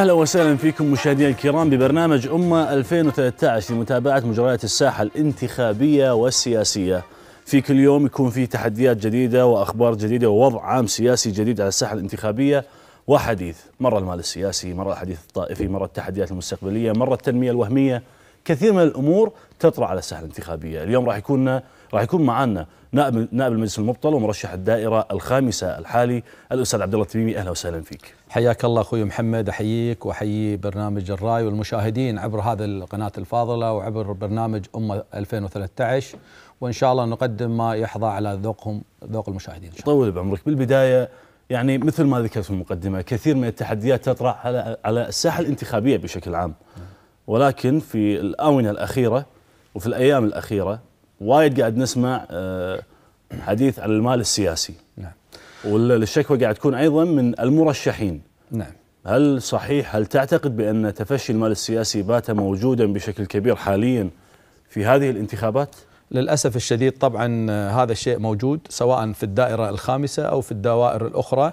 اهلا وسهلا فيكم مشاهدينا الكرام ببرنامج امه 2013 لمتابعه مجريات الساحه الانتخابيه والسياسيه. في كل يوم يكون في تحديات جديده واخبار جديده ووضع عام سياسي جديد على الساحه الانتخابيه وحديث، مره المال السياسي، مره الحديث الطائفي، مره التحديات المستقبليه، مره التنميه الوهميه. كثير من الامور تطرا على الساحه الانتخابيه، اليوم راح يكون راح يكون معنا نائب نائب المجلس المبطل ومرشح الدائره الخامسه الحالي الاستاذ عبد الله التميمي اهلا وسهلا فيك. حياك الله اخوي محمد احييك واحيي برنامج الراي والمشاهدين عبر هذه القناه الفاضله وعبر برنامج امه 2013 وان شاء الله نقدم ما يحظى على ذوقهم ذوق المشاهدين ان شاء الله. طول بعمرك بالبدايه يعني مثل ما ذكرت في المقدمه كثير من التحديات تطرح على على الساحه الانتخابيه بشكل عام. نعم. ولكن في الاونه الاخيره وفي الايام الاخيره وايد قاعد نسمع آه، حديث عن المال السياسي نعم والشكوى قاعد تكون ايضا من المرشحين نعم هل صحيح هل تعتقد بان تفشي المال السياسي بات موجودا بشكل كبير حاليا في هذه الانتخابات؟ للاسف الشديد طبعا آه، هذا الشيء موجود سواء في الدائره الخامسه او في الدوائر الاخرى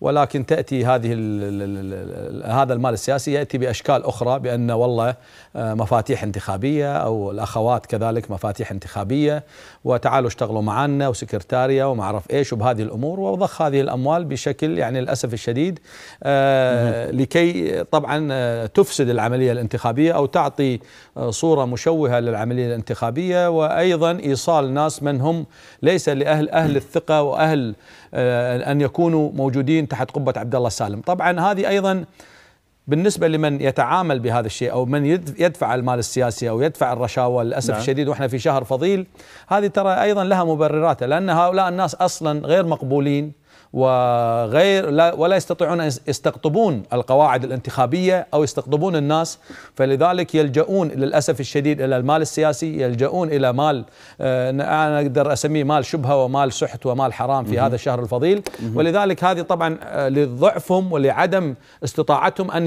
ولكن تاتي هذه هذا المال السياسي ياتي باشكال اخرى بان والله آه، مفاتيح انتخابيه او الاخوات كذلك مفاتيح انتخابيه وتعالوا اشتغلوا معنا وسكرتاريا وما اعرف ايش وبهذه الامور وضخ هذه الاموال بشكل يعني للاسف الشديد آه، لكي طبعا آه، تفسد العمليه الانتخابيه او تعطي صوره مشوهه للعمليه الانتخابيه وايضا ايصال ناس من هم ليس لاهل اهل الثقه واهل آه، ان يكونوا موجودين تحت قبه عبد الله السالم، طبعا هذه ايضا بالنسبه لمن يتعامل بهذا الشيء او من يدفع المال السياسي او يدفع الرشاوى للاسف نعم. الشديد واحنا في شهر فضيل هذه ترى ايضا لها مبرراتها لان هؤلاء الناس اصلا غير مقبولين وغير لا ولا يستطيعون ان يستقطبون القواعد الانتخابيه او يستقطبون الناس فلذلك يلجؤون للاسف الشديد الى المال السياسي يلجؤون الى مال آه، انا اقدر اسميه مال شبهه ومال سحت ومال حرام في هذا الشهر الفضيل ولذلك هذه طبعا آه، لضعفهم ولعدم استطاعتهم ان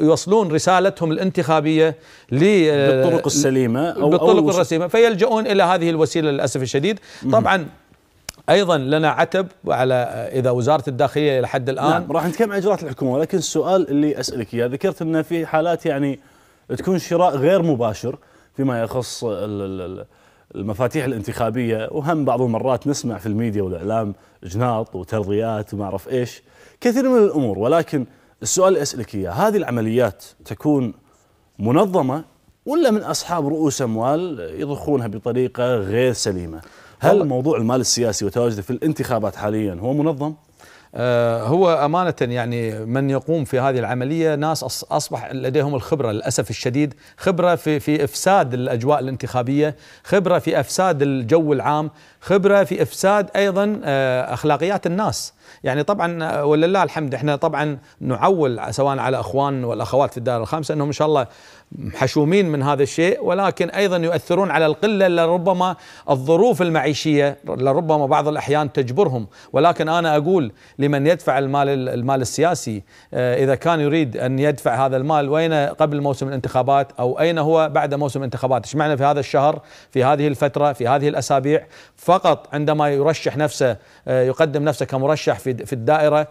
يوصلون رسالتهم الانتخابيه بالطرق آه، السليمه او بالطرق الرسيمه فيلجؤون الى هذه الوسيله للاسف الشديد طبعا ايضا لنا عتب على اذا وزاره الداخليه الى حد الان نعم راح نتكلم عن اجراءات الحكومه ولكن السؤال اللي اسالك اياه ذكرت ان في حالات يعني تكون شراء غير مباشر فيما يخص المفاتيح الانتخابيه وهم بعض المرات نسمع في الميديا والاعلام جناط وترضيات وما اعرف ايش كثير من الامور ولكن السؤال اللي اسالك اياه هذه العمليات تكون منظمه ولا من اصحاب رؤوس اموال يضخونها بطريقه غير سليمه؟ هل موضوع المال السياسي وتواجده في الانتخابات حاليا هو منظم؟ آه، هو أمانة يعني من يقوم في هذه العملية ناس أصبح لديهم الخبرة للأسف الشديد خبرة في, في إفساد الأجواء الانتخابية خبرة في إفساد الجو العام خبرة في إفساد أيضا آه، أخلاقيات الناس يعني طبعا آه، ولله الحمد احنا طبعا نعول سواء على اخوان والاخوات في الدائره الخامسه انهم ان شاء الله محشومين من هذا الشيء ولكن ايضا يؤثرون على القله لربما الظروف المعيشيه لربما بعض الاحيان تجبرهم ولكن انا اقول لمن يدفع المال المال السياسي آه، اذا كان يريد ان يدفع هذا المال وين قبل موسم الانتخابات او اين هو بعد موسم الانتخابات ايش معنى في هذا الشهر في هذه الفتره في هذه الاسابيع فقط عندما يرشح نفسه آه، يقدم نفسه كمرشح في في الدائره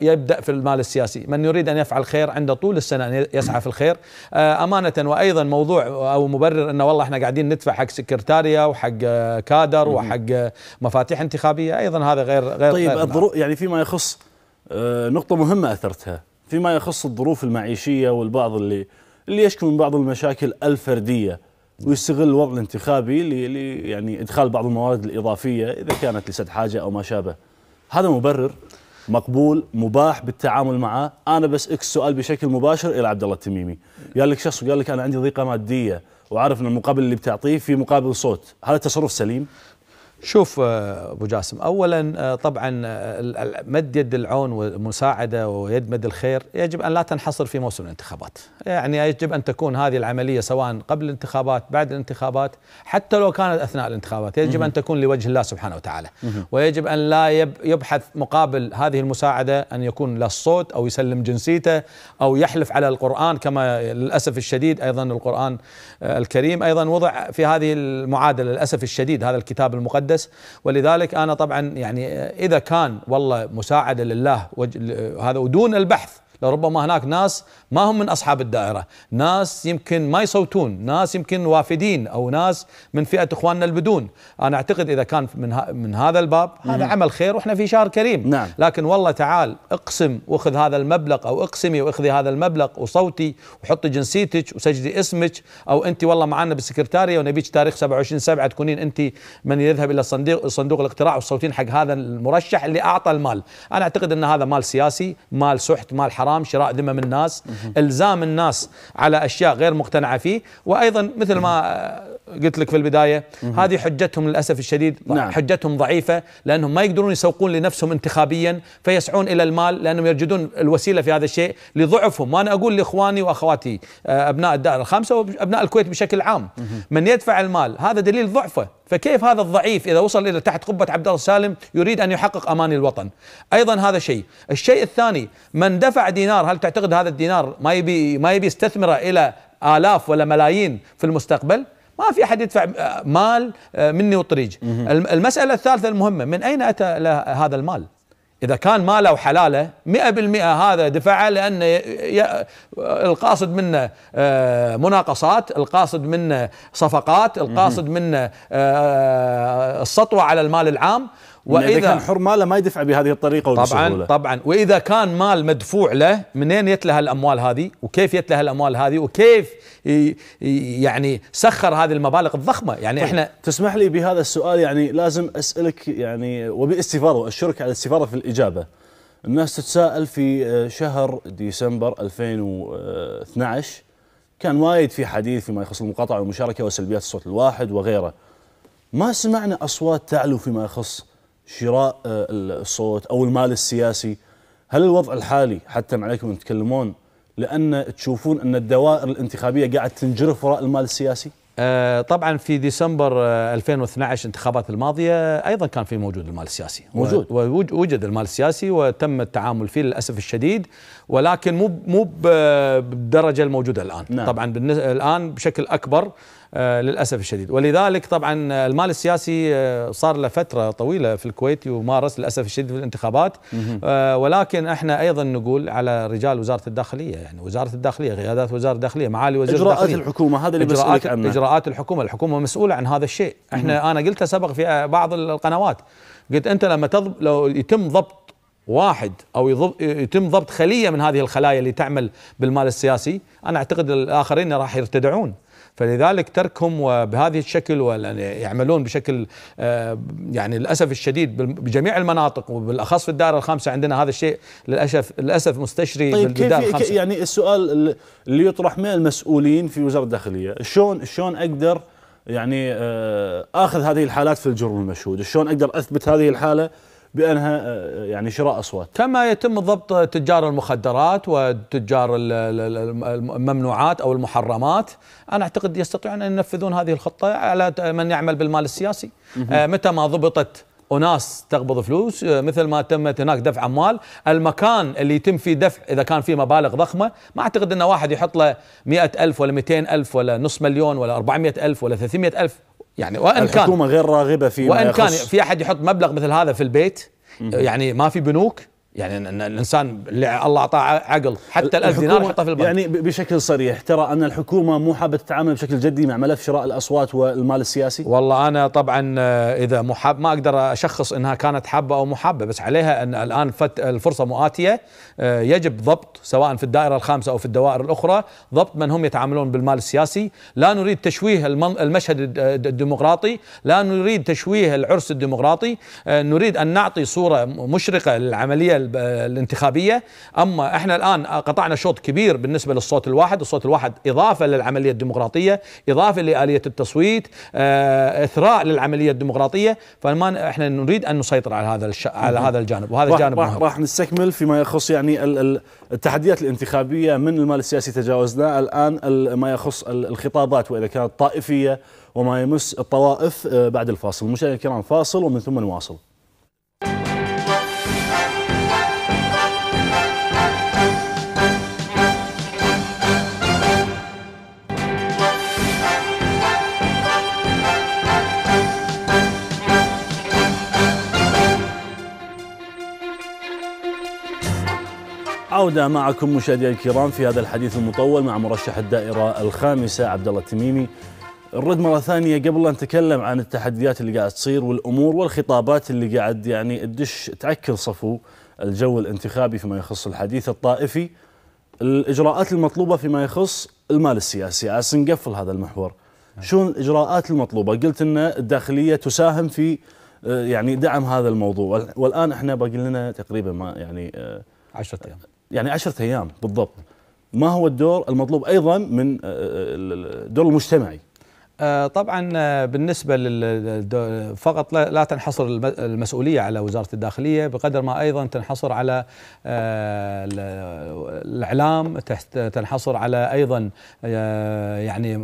يبدا في المال السياسي من يريد ان يفعل خير عنده طول السنه ان يسعى في الخير آه، أما امانه وايضا موضوع او مبرر انه والله احنا قاعدين ندفع حق سكرتاريا وحق كادر وحق مفاتيح انتخابيه ايضا هذا غير غير طيب الظروف يعني فيما يخص آه، نقطه مهمه اثرتها فيما يخص الظروف المعيشيه والبعض اللي اللي يشكو من بعض المشاكل الفرديه ويستغل الوضع الانتخابي ل يعني ادخال بعض الموارد الاضافيه اذا كانت لسد حاجه او ما شابه هذا مبرر مقبول مباح بالتعامل معه انا اكس السؤال بشكل مباشر الى عبد الله التميمي قال لك شخص وقال لك انا عندي ضيقه ماديه وعارف ان المقابل اللي بتعطيه في مقابل صوت هذا تصرف سليم شوف آه، ابو جاسم اولا آه، طبعا آه، مد يد العون والمساعده ويد مد الخير يجب ان لا تنحصر في موسم الانتخابات، يعني يجب ان تكون هذه العمليه سواء قبل الانتخابات، بعد الانتخابات، حتى لو كانت اثناء الانتخابات، يجب ان تكون لوجه الله سبحانه وتعالى، ويجب ان لا يبحث مقابل هذه المساعده ان يكون له الصوت او يسلم جنسيته او يحلف على القران كما للاسف الشديد ايضا القران الكريم ايضا وضع في هذه المعادله للاسف الشديد هذا الكتاب المقدس المقدس ولذلك انا طبعا يعني اذا كان والله مساعده لله هذا ودون البحث لربما هناك ناس ما هم من أصحاب الدائرة ناس يمكن ما يصوتون ناس يمكن وافدين أو ناس من فئة إخواننا البدون أنا أعتقد إذا كان من, من هذا الباب هذا عمل خير وإحنا في شهر كريم نعم. لكن والله تعال اقسم وخذ هذا المبلغ أو اقسمي واخذي هذا المبلغ وصوتي وحطي جنسيتك وسجلي اسمك أو أنت والله معنا بالسكرتارية ونبيك تاريخ 27 7 تكونين أنت من يذهب إلى صندوق صندوق الاقتراع وتصوتين حق هذا المرشح اللي أعطى المال أنا أعتقد أن هذا مال سياسي مال سحت مال حرام شراء ذمم الناس الزام الناس على اشياء غير مقتنعه فيه وايضا مثل ما قلت لك في البدايه هذه حجتهم للاسف الشديد نعم. حجتهم ضعيفه لانهم ما يقدرون يسوقون لنفسهم انتخابيا فيسعون الى المال لانهم يجدون الوسيله في هذا الشيء لضعفهم وانا اقول لاخواني واخواتي آه، ابناء الدائره الخامسه وابناء الكويت بشكل عام من يدفع المال هذا دليل ضعفه فكيف هذا الضعيف اذا وصل الى تحت قبه عبد الله السالم يريد ان يحقق امان الوطن ايضا هذا شيء الشيء الثاني من دفع دينار هل تعتقد هذا الدينار ما يبي ما يبي يستثمره الى آلاف ولا ملايين في المستقبل ما في احد يدفع آه، مال آه، مني وطريج المساله الثالثه المهمه من اين اتى هذا المال اذا كان ماله وحلاله 100% هذا دفعه لان القاصد منه آه، مناقصات القاصد منه صفقات القاصد منه السطوه على المال العام واذا إذا كان حر ماله ما يدفع بهذه الطريقه وبسهوله طبعا طبعا واذا كان مال مدفوع له منين يتله الاموال هذه وكيف يتله الاموال هذه وكيف يعني سخر هذه المبالغ الضخمه يعني طيب احنا تسمح لي بهذا السؤال يعني لازم اسالك يعني وباستفاضه واشرك على الاستفاره في الاجابه الناس تتساءل في آه، شهر ديسمبر 2012 كان وايد في حديث فيما يخص المقاطعه والمشاركه وسلبيات الصوت الواحد وغيره ما سمعنا اصوات تعلو فيما يخص شراء آه، الصوت او المال السياسي هل الوضع الحالي حتى عليكم تتكلمون لان تشوفون ان الدوائر الانتخابيه قاعد تنجرف وراء المال السياسي؟ آه، طبعا في ديسمبر 2012 آه، انتخابات الماضيه ايضا كان في موجود المال السياسي موجود ووجد المال السياسي وتم التعامل فيه للاسف الشديد ولكن مو مو بالدرجه الموجوده الان نعم. طبعا الان بشكل اكبر آه، للاسف الشديد ولذلك طبعا المال السياسي آه، صار له فتره طويله في الكويت ومارس للاسف الشديد في الانتخابات آه، ولكن احنا ايضا نقول على رجال وزاره الداخليه يعني وزاره الداخليه قيادات وزاره الداخليه معالي وزير اجراءات الداخلية. الحكومه هذا اللي اجراءات عنه. اجراءات الحكومه الحكومه مسؤوله عن هذا الشيء احنا انا قلتها سبق في بعض القنوات قلت انت لما تضب لو يتم ضبط واحد او يتم ضبط خليه من هذه الخلايا اللي تعمل بالمال السياسي انا اعتقد الاخرين راح يرتدعون فلذلك تركهم وبهذه الشكل يعملون بشكل آه، يعني للاسف الشديد بجميع المناطق وبالاخص في الدائره الخامسه عندنا هذا الشيء للاسف للاسف مستشري طيب كيف الخامسة. يعني السؤال اللي يطرح من المسؤولين في وزاره الداخليه شلون شلون اقدر يعني آه، اخذ هذه الحالات في الجرم المشهود شلون اقدر اثبت هذه الحاله بانها آه، يعني شراء اصوات. كما يتم ضبط تجار المخدرات وتجار الممنوعات او المحرمات، انا اعتقد يستطيعون ان ينفذون هذه الخطه على من يعمل بالمال السياسي. آه، متى ما ضبطت وناس تقبض فلوس آه، مثل ما تمت هناك دفع اموال المكان اللي يتم فيه دفع اذا كان فيه مبالغ ضخمه ما اعتقد ان واحد يحط له 100 ألف ولا 200 ألف ولا نص مليون ولا 400 ألف ولا 300 ألف يعني وان الحكومة كان الحكومه غير راغبه في وان كان في احد يحط مبلغ مثل هذا في البيت يعني ما في بنوك يعني ان الانسان اللي الله اعطاه عقل حتى ال1000 دينار حطه في البنك يعني بشكل صريح ترى ان الحكومه مو حابه تتعامل بشكل جدي مع ملف شراء الاصوات والمال السياسي والله انا طبعا آه، اذا محب ما اقدر اشخص انها كانت حابه او محبه بس عليها ان الان فت الفرصه مؤاتيه آه، يجب ضبط سواء في الدائره الخامسه او في الدوائر الاخرى ضبط من هم يتعاملون بالمال السياسي لا نريد تشويه المشهد الديمقراطي لا نريد تشويه العرس الديمقراطي آه، نريد ان نعطي صوره مشرقه للعمليه الانتخابية أما إحنا الآن قطعنا شوط كبير بالنسبة للصوت الواحد الصوت الواحد إضافة للعملية الديمقراطية إضافة لآلية التصويت آه، إثراء للعملية الديمقراطية فما إحنا نريد أن نسيطر على هذا الش... على هذا الجانب وهذا راح الجانب راح, راح نستكمل فيما يخص يعني التحديات الانتخابية من المال السياسي تجاوزناه الآن ما يخص الخطابات وإذا كانت طائفية وما يمس الطوائف آه، بعد الفاصل مشاهدينا الكرام فاصل ومن ثم نواصل عودة معكم مشاهدينا الكرام في هذا الحديث المطول مع مرشح الدائرة الخامسة عبد الله التميمي. نرد مرة ثانية قبل أن نتكلم عن التحديات اللي قاعد تصير والأمور والخطابات اللي قاعد يعني تدش تعكر صفو الجو الانتخابي فيما يخص الحديث الطائفي. الإجراءات المطلوبة فيما يخص المال السياسي، عسى نقفل هذا المحور. شو الإجراءات المطلوبة؟ قلت أن الداخلية تساهم في آه، يعني دعم هذا الموضوع والآن احنا باقي لنا تقريبا ما يعني 10 آه، ايام يعني عشرة أيام بالضبط ما هو الدور المطلوب أيضا من آه، آه، الدور المجتمعي آه، طبعا بالنسبة لل فقط لا تنحصر المسؤولية على وزارة الداخلية بقدر ما أيضا تنحصر على الإعلام تنحصر على أيضا يعني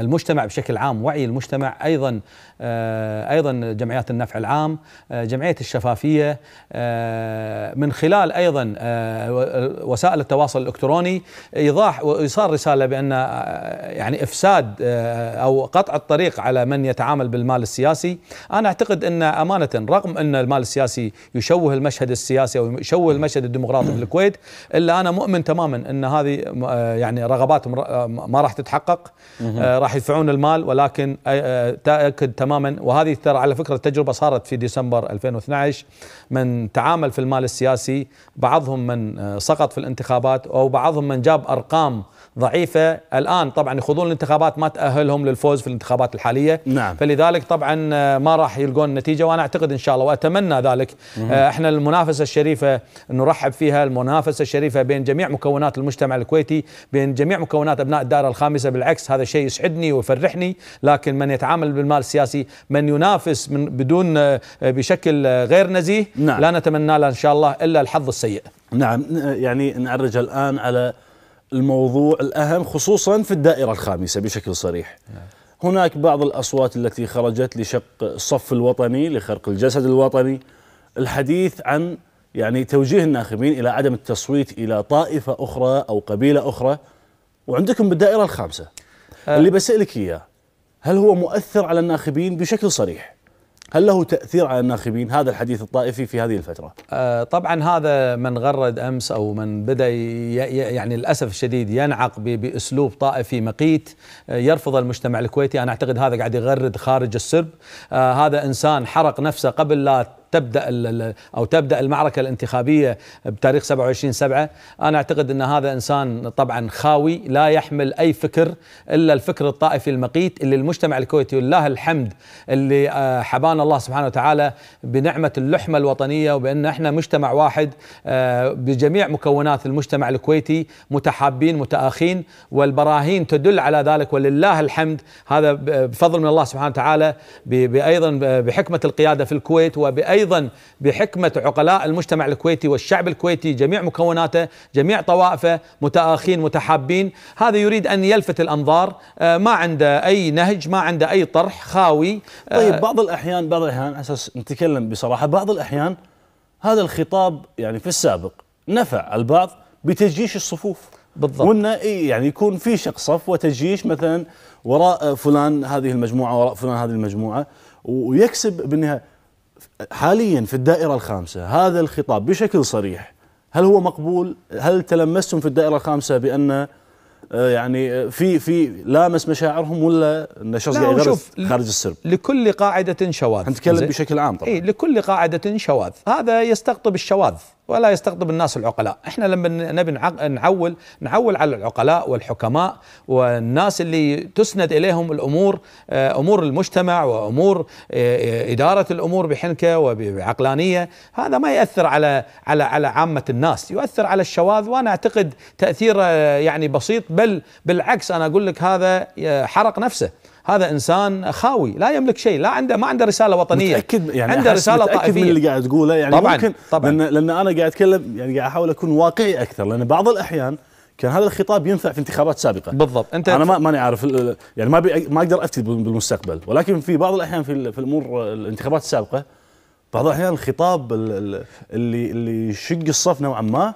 المجتمع بشكل عام وعي المجتمع أيضا آه، ايضا جمعيات النفع العام آه، جمعيه الشفافيه آه، من خلال ايضا وسائل التواصل الالكتروني ايضاح ويصار رساله بان يعني افساد او قطع الطريق على من يتعامل بالمال السياسي انا اعتقد ان امانه رغم ان المال السياسي يشوه المشهد السياسي او يشوه المشهد الديمقراطي في الكويت الا انا مؤمن تماما ان هذه يعني رغبات ما راح تتحقق راح يدفعون المال ولكن تاكد تماما تماما وهذه ترى على فكرة التجربة صارت في ديسمبر 2012 من تعامل في المال السياسي بعضهم من آه، سقط في الانتخابات أو بعضهم من جاب أرقام ضعيفه الان طبعا يخوضون الانتخابات ما تاهلهم للفوز في الانتخابات الحاليه نعم. فلذلك طبعا آه، ما راح يلقون نتيجه وانا اعتقد ان شاء الله واتمنى ذلك مم. آه، احنا المنافسه الشريفه نرحب فيها المنافسه الشريفه بين جميع مكونات المجتمع الكويتي بين جميع مكونات ابناء الدائره الخامسه بالعكس هذا شيء يسعدني ويفرحني لكن من يتعامل بالمال السياسي من ينافس من بدون آه، بشكل غير نزيه نعم. لا نتمنى له ان شاء الله الا الحظ السيء نعم يعني نعرج الان على الموضوع الأهم خصوصا في الدائرة الخامسة بشكل صريح هناك بعض الأصوات التي خرجت لشق الصف الوطني لخرق الجسد الوطني الحديث عن يعني توجيه الناخبين إلى عدم التصويت إلى طائفة أخرى أو قبيلة أخرى وعندكم بالدائرة الخامسة آه. اللي بسألك إياه هل هو مؤثر على الناخبين بشكل صريح؟ هل له تأثير على الناخبين هذا الحديث الطائفي في هذه الفترة؟ آه طبعا هذا من غرد أمس أو من بدأ يعني للأسف الشديد ينعق بأسلوب طائفي مقيت آه، يرفض المجتمع الكويتي أنا أعتقد هذا قاعد يغرد خارج السرب آه هذا إنسان حرق نفسه قبل لا تبدا او تبدا المعركه الانتخابيه بتاريخ 27 7 انا اعتقد ان هذا انسان طبعا خاوي لا يحمل اي فكر الا الفكر الطائفي المقيت اللي المجتمع الكويتي ولله الحمد اللي آه، حبانا الله سبحانه وتعالى بنعمه اللحمه الوطنيه وبان احنا مجتمع واحد آه، بجميع مكونات المجتمع الكويتي متحابين متآخين والبراهين تدل على ذلك ولله الحمد هذا بفضل من الله سبحانه وتعالى بايضا بحكمه القياده في الكويت وبايضا أيضا بحكمة عقلاء المجتمع الكويتي والشعب الكويتي جميع مكوناته جميع طوائفه متآخين متحابين هذا يريد أن يلفت الأنظار آه، ما عنده أي نهج ما عنده أي طرح خاوي آه، طيب بعض الأحيان بعض الأحيان أساس نتكلم بصراحة بعض الأحيان هذا الخطاب يعني في السابق نفع البعض بتجيش الصفوف بالضبط وانه يعني يكون في شخص صف وتجيش مثلا وراء فلان هذه المجموعه وراء فلان هذه المجموعه ويكسب بالنهايه حاليا في الدائرة الخامسة هذا الخطاب بشكل صريح هل هو مقبول؟ هل تلمستم في الدائرة الخامسة بأن آه، يعني آه، في في لامس مشاعرهم ولا ان شخص قاعد خارج السرب لكل قاعده شواذ نتكلم بشكل عام طبعا إيه لكل قاعده شواذ هذا يستقطب الشواذ ولا يستقطب الناس العقلاء احنا لما نبي نعول نعول على العقلاء والحكماء والناس اللي تسند اليهم الامور آه، امور المجتمع وامور آه، اداره الامور بحنكه وبعقلانيه هذا ما ياثر على على على عامه الناس يؤثر على الشواذ وانا اعتقد تاثيره يعني بسيط بل بالعكس انا اقول لك هذا آه، حرق نفسه هذا انسان خاوي لا يملك شيء لا عنده ما عنده رساله وطنيه متاكد يعني عنده رساله متأكد طائفيه من اللي قاعد تقوله يعني طبعا ممكن طبعا لان, لأن انا قاعد اتكلم يعني قاعد احاول اكون واقعي اكثر لان بعض الاحيان كان هذا الخطاب ينفع في انتخابات سابقه بالضبط انت انا ما ماني عارف يعني ما ما اقدر افتي بالمستقبل ولكن في بعض الاحيان في, في الامور الانتخابات السابقه بعض الاحيان الخطاب اللي اللي يشق الصف نوعا ما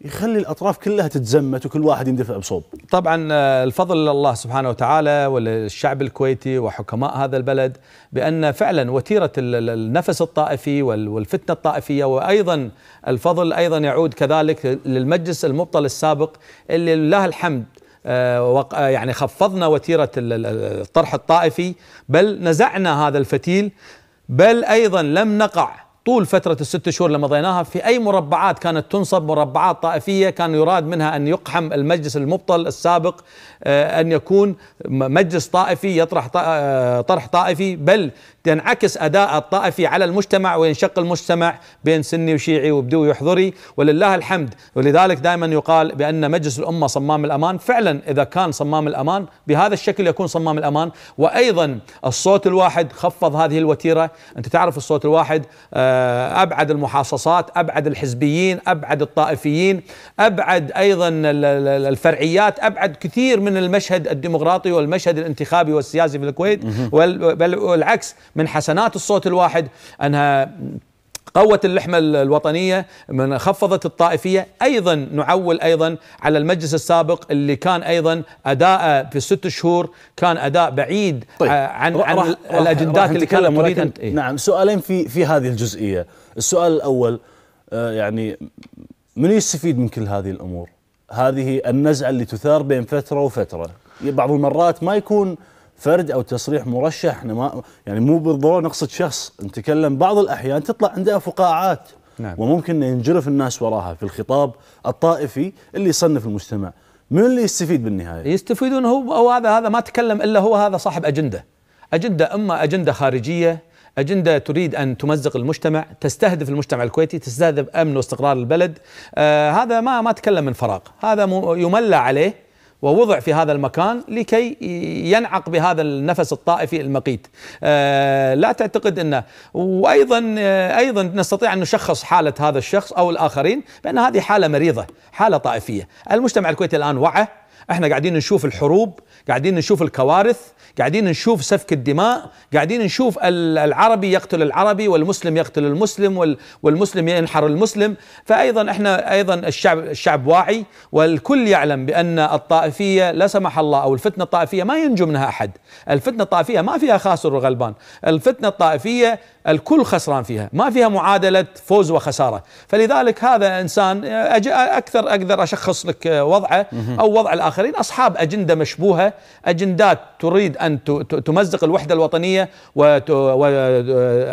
يخلي الاطراف كلها تتزمت وكل واحد يندفع بصوب. طبعا آه، الفضل لله سبحانه وتعالى وللشعب الكويتي وحكماء هذا البلد بان فعلا وتيره النفس الطائفي والفتنه الطائفيه وايضا الفضل ايضا يعود كذلك للمجلس المبطل السابق اللي لله الحمد آه، آه، يعني خفضنا وتيره الطرح الطائفي بل نزعنا هذا الفتيل بل ايضا لم نقع طول فترة الست شهور اللي مضيناها في أي مربعات كانت تنصب مربعات طائفية كان يراد منها أن يقحم المجلس المبطل السابق آه، أن يكون مجلس طائفي يطرح آه، طرح طائفي بل تنعكس أداء الطائفي على المجتمع وينشق المجتمع بين سني وشيعي وبدوي وحضري ولله الحمد ولذلك دائما يقال بأن مجلس الأمة صمام الأمان فعلا إذا كان صمام الأمان بهذا الشكل يكون صمام الأمان وأيضا الصوت الواحد خفض هذه الوتيرة أنت تعرف الصوت الواحد آه، أبعد المحاصصات أبعد الحزبيين أبعد الطائفيين أبعد أيضا الفرعيات أبعد كثير من المشهد الديمقراطي والمشهد الانتخابي والسياسي في الكويت بل والعكس من حسنات الصوت الواحد أنها قوت اللحمة الوطنية من خفضت الطائفية أيضا نعول أيضا على المجلس السابق اللي كان أيضا أداء في الست شهور كان أداء بعيد آه، طيب عن, رح عن رح الأجندات رح اللي كانت تريد إيه؟ نعم سؤالين في, في هذه الجزئية السؤال الأول آه، يعني من يستفيد من كل هذه الأمور هذه النزعه اللي تثار بين فتره وفتره بعض المرات ما يكون فرد او تصريح مرشح احنا ما يعني مو بالضروره نقصد شخص نتكلم بعض الاحيان تطلع عندها فقاعات نعم. وممكن ينجرف الناس وراها في الخطاب الطائفي اللي يصنف المجتمع من اللي يستفيد بالنهايه يستفيدون هو او هذا هذا ما تكلم الا هو هذا صاحب اجنده اجنده اما اجنده خارجيه أجندة تريد أن تمزق المجتمع تستهدف المجتمع الكويتي تستهدف أمن واستقرار البلد آه هذا ما ما تكلم من فراغ هذا يملى عليه ووضع في هذا المكان لكي ينعق بهذا النفس الطائفي المقيت آه لا تعتقد أنه وأيضا آه أيضا نستطيع أن نشخص حالة هذا الشخص أو الآخرين بأن هذه حالة مريضة حالة طائفية المجتمع الكويتي الآن وعى احنا قاعدين نشوف الحروب قاعدين نشوف الكوارث قاعدين نشوف سفك الدماء قاعدين نشوف العربي يقتل العربي والمسلم يقتل المسلم والمسلم ينحر المسلم فأيضا احنا أيضا الشعب, الشعب واعي والكل يعلم بأن الطائفية لا سمح الله أو الفتنة الطائفية ما ينجو منها أحد الفتنة الطائفية ما فيها خاسر وغلبان الفتنة الطائفية الكل خسران فيها ما فيها معادلة فوز وخسارة فلذلك هذا إنسان أكثر أقدر أشخص لك وضعه أو وضع الآخرين أصحاب أجندة مشبوهة أجندات تريد أن تمزق الوحدة الوطنية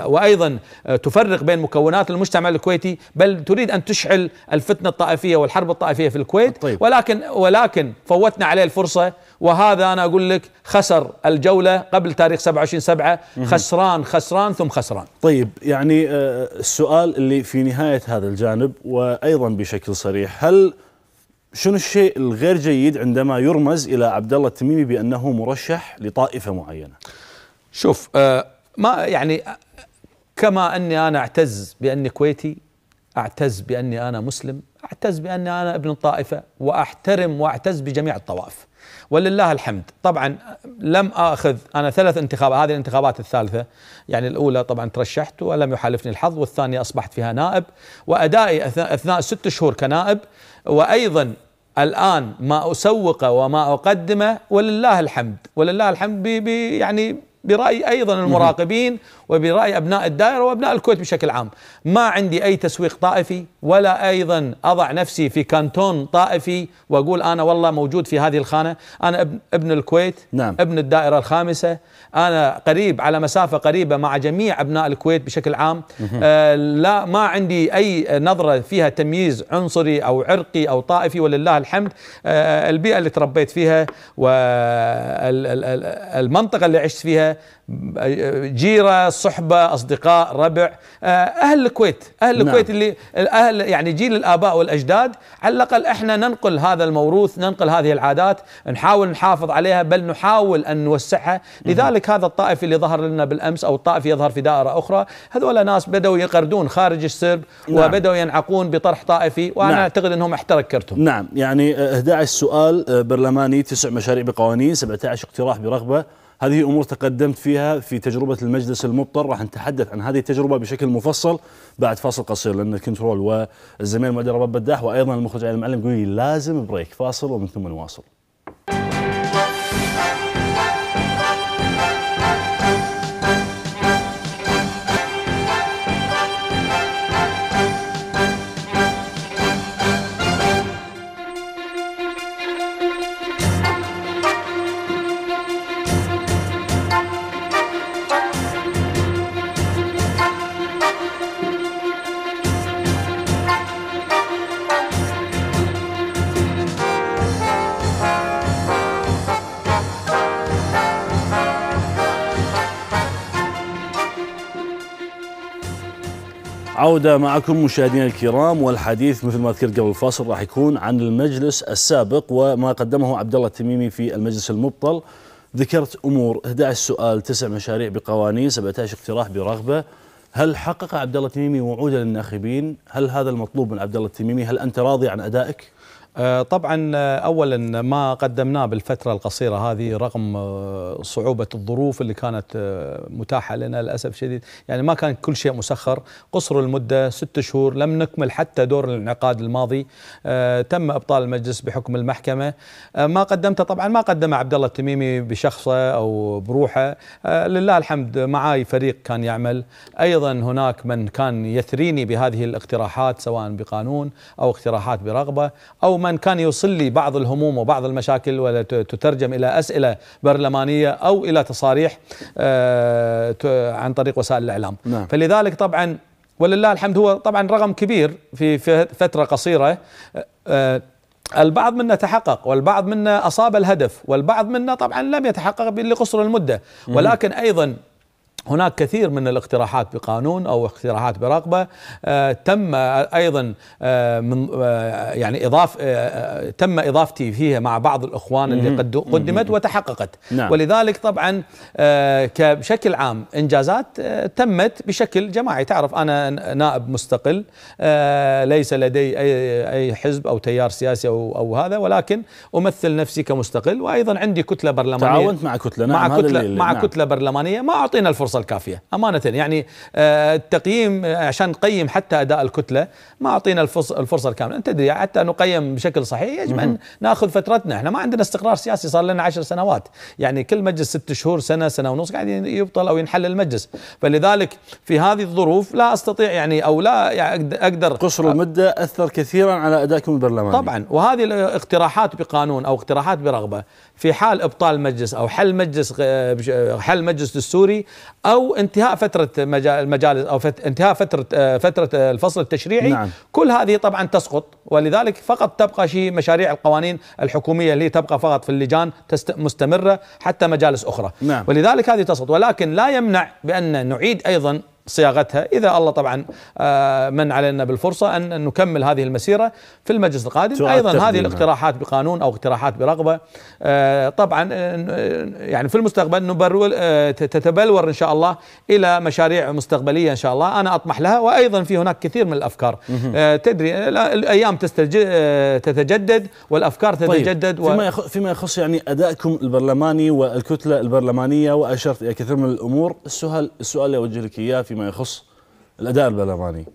وأيضا تفرق بين مكونات المجتمع الكويتي بل تريد أن تشعل الفتنة الطائفية والحرب الطائفية في الكويت طيب. ولكن ولكن فوتنا عليه الفرصة وهذا أنا أقول لك خسر الجولة قبل تاريخ 27 سبعة خسران خسران ثم خسران طيب يعني آه، السؤال اللي في نهاية هذا الجانب وأيضا بشكل صريح هل شنو الشيء الغير جيد عندما يرمز إلى عبد الله التميمي بأنه مرشح لطائفة معينة شوف آه، ما يعني آه، كما أني أنا أعتز بأني كويتي أعتز بأني أنا مسلم أعتز بأني أنا ابن الطائفة وأحترم وأعتز بجميع الطوائف ولله الحمد طبعا لم اخذ انا ثلاث انتخابات هذه الانتخابات الثالثه يعني الاولى طبعا ترشحت ولم يحالفني الحظ والثانيه اصبحت فيها نائب وادائي اثناء ست شهور كنائب وايضا الان ما اسوقه وما اقدمه ولله الحمد ولله الحمد بي بي يعني براي ايضا المراقبين وبراي ابناء الدائره وابناء الكويت بشكل عام ما عندي اي تسويق طائفي ولا ايضا اضع نفسي في كانتون طائفي واقول انا والله موجود في هذه الخانه انا ابن الكويت نعم. ابن الدائره الخامسه انا قريب على مسافه قريبه مع جميع ابناء الكويت بشكل عام آه لا ما عندي اي نظره فيها تمييز عنصري او عرقي او طائفي ولله الحمد آه البيئه اللي تربيت فيها والمنطقه اللي عشت فيها آه، جيره صحبه اصدقاء ربع آه، اهل الكويت اهل نعم. الكويت اللي الاهل يعني جيل الاباء والاجداد على الاقل احنا ننقل هذا الموروث ننقل هذه العادات نحاول نحافظ عليها بل نحاول ان نوسعها لذلك هذا الطائفي اللي ظهر لنا بالامس او الطائفي يظهر في دائره اخرى هذول ناس بداوا يقردون خارج السرب نعم. وبداوا ينعقون بطرح طائفي وانا نعم. اعتقد انهم احترق كرتهم نعم يعني 11 آه، سؤال آه، برلماني تسع مشاريع بقوانين 17 اقتراح برغبه هذه امور تقدمت فيها في تجربه المجلس المبطر راح نتحدث عن هذه التجربه بشكل مفصل بعد فاصل قصير لان الكنترول والزميل مدير رباب بداح وايضا المخرج علي المعلم يقول لي لازم بريك فاصل ومن ثم نواصل عودة معكم مشاهدينا الكرام والحديث مثل ما ذكرت قبل الفاصل راح يكون عن المجلس السابق وما قدمه عبد الله التميمي في المجلس المبطل ذكرت امور 11 سؤال تسع مشاريع بقوانين 17 اقتراح برغبه هل حقق عبد الله التميمي وعوده للناخبين؟ هل هذا المطلوب من عبد الله التميمي؟ هل انت راضي عن ادائك؟ آه، طبعا آه، اولا ما قدمناه بالفتره القصيره هذه رغم آه، صعوبه الظروف اللي كانت متاحه لنا للاسف الشديد، يعني ما كان كل شيء مسخر، قصر المده ست شهور، لم نكمل حتى دور الانعقاد الماضي، تم ابطال المجلس بحكم المحكمه، ما قدمته طبعا ما قدمه عبد الله التميمي بشخصه او بروحه، لله الحمد معاي فريق كان يعمل، ايضا هناك من كان يثريني بهذه الاقتراحات سواء بقانون او اقتراحات برغبه او من كان يصلي بعض الهموم وبعض المشاكل ولا تترجم إلى أسئلة برلمانية أو إلى تصاريح آه، عن طريق وسائل الإعلام نعم. فلذلك طبعا ولله الحمد هو طبعا رقم كبير في فترة قصيرة آه، البعض منا تحقق والبعض منا أصاب الهدف والبعض منا طبعا لم يتحقق لقصر المدة ولكن أيضا هناك كثير من الاقتراحات بقانون او اقتراحات برغبه آه، تم آه، ايضا آه، من يعني اضاف تم اضافتي فيها مع بعض الاخوان اللي قدمت وتحققت نعم. ولذلك طبعا بشكل عام انجازات تمت بشكل جماعي تعرف انا نائب مستقل ليس لدي اي اي حزب او تيار سياسي او او هذا ولكن امثل نفسي كمستقل وايضا عندي كتله برلمانيه تعاونت مع كتله نعم مع كتله مع نعم. كتله برلمانيه ما اعطينا الفرصه الفرصه الكافيه امانه يعني آه، التقييم آه، عشان نقيم حتى اداء الكتله ما اعطينا الفرصه الكامله انت تدري حتى نقيم بشكل صحيح يجب ان ناخذ فترتنا احنا ما عندنا استقرار سياسي صار لنا عشر سنوات يعني كل مجلس ست شهور سنه سنه ونص قاعد يبطل او ينحل المجلس فلذلك في هذه الظروف لا استطيع يعني او لا يعني اقدر قصر المده اثر كثيرا على ادائكم البرلماني طبعا وهذه الاقتراحات بقانون او اقتراحات برغبه في حال ابطال مجلس او حل مجلس حل مجلس السوري او انتهاء فتره المجالس او فت انتهاء فتره آه، فتره الفصل التشريعي نعم. كل هذه طبعا تسقط ولذلك فقط تبقى شيء مشاريع القوانين الحكوميه اللي تبقى فقط في اللجان مستمره حتى مجالس اخرى نعم. ولذلك هذه تسقط ولكن لا يمنع بان نعيد ايضا صياغتها إذا الله طبعا آه، من علينا بالفرصة أن نكمل هذه المسيرة في المجلس القادم أيضا هذه الاقتراحات بقانون أو اقتراحات برغبة آه، طبعا آه، يعني في المستقبل نبرول تتبلور إن شاء الله إلى مشاريع مستقبلية إن شاء الله أنا أطمح لها وأيضا في هناك كثير من الأفكار تدري الأيام تتجدد والأفكار طيب، تتجدد طيب. و... فيما, يخ... فيما يخص يعني أدائكم البرلماني والكتلة البرلمانية وأشرت إلى كثير من الأمور السؤال السؤال اللي أوجه لك إياه في فيما يخص الاداء البرلماني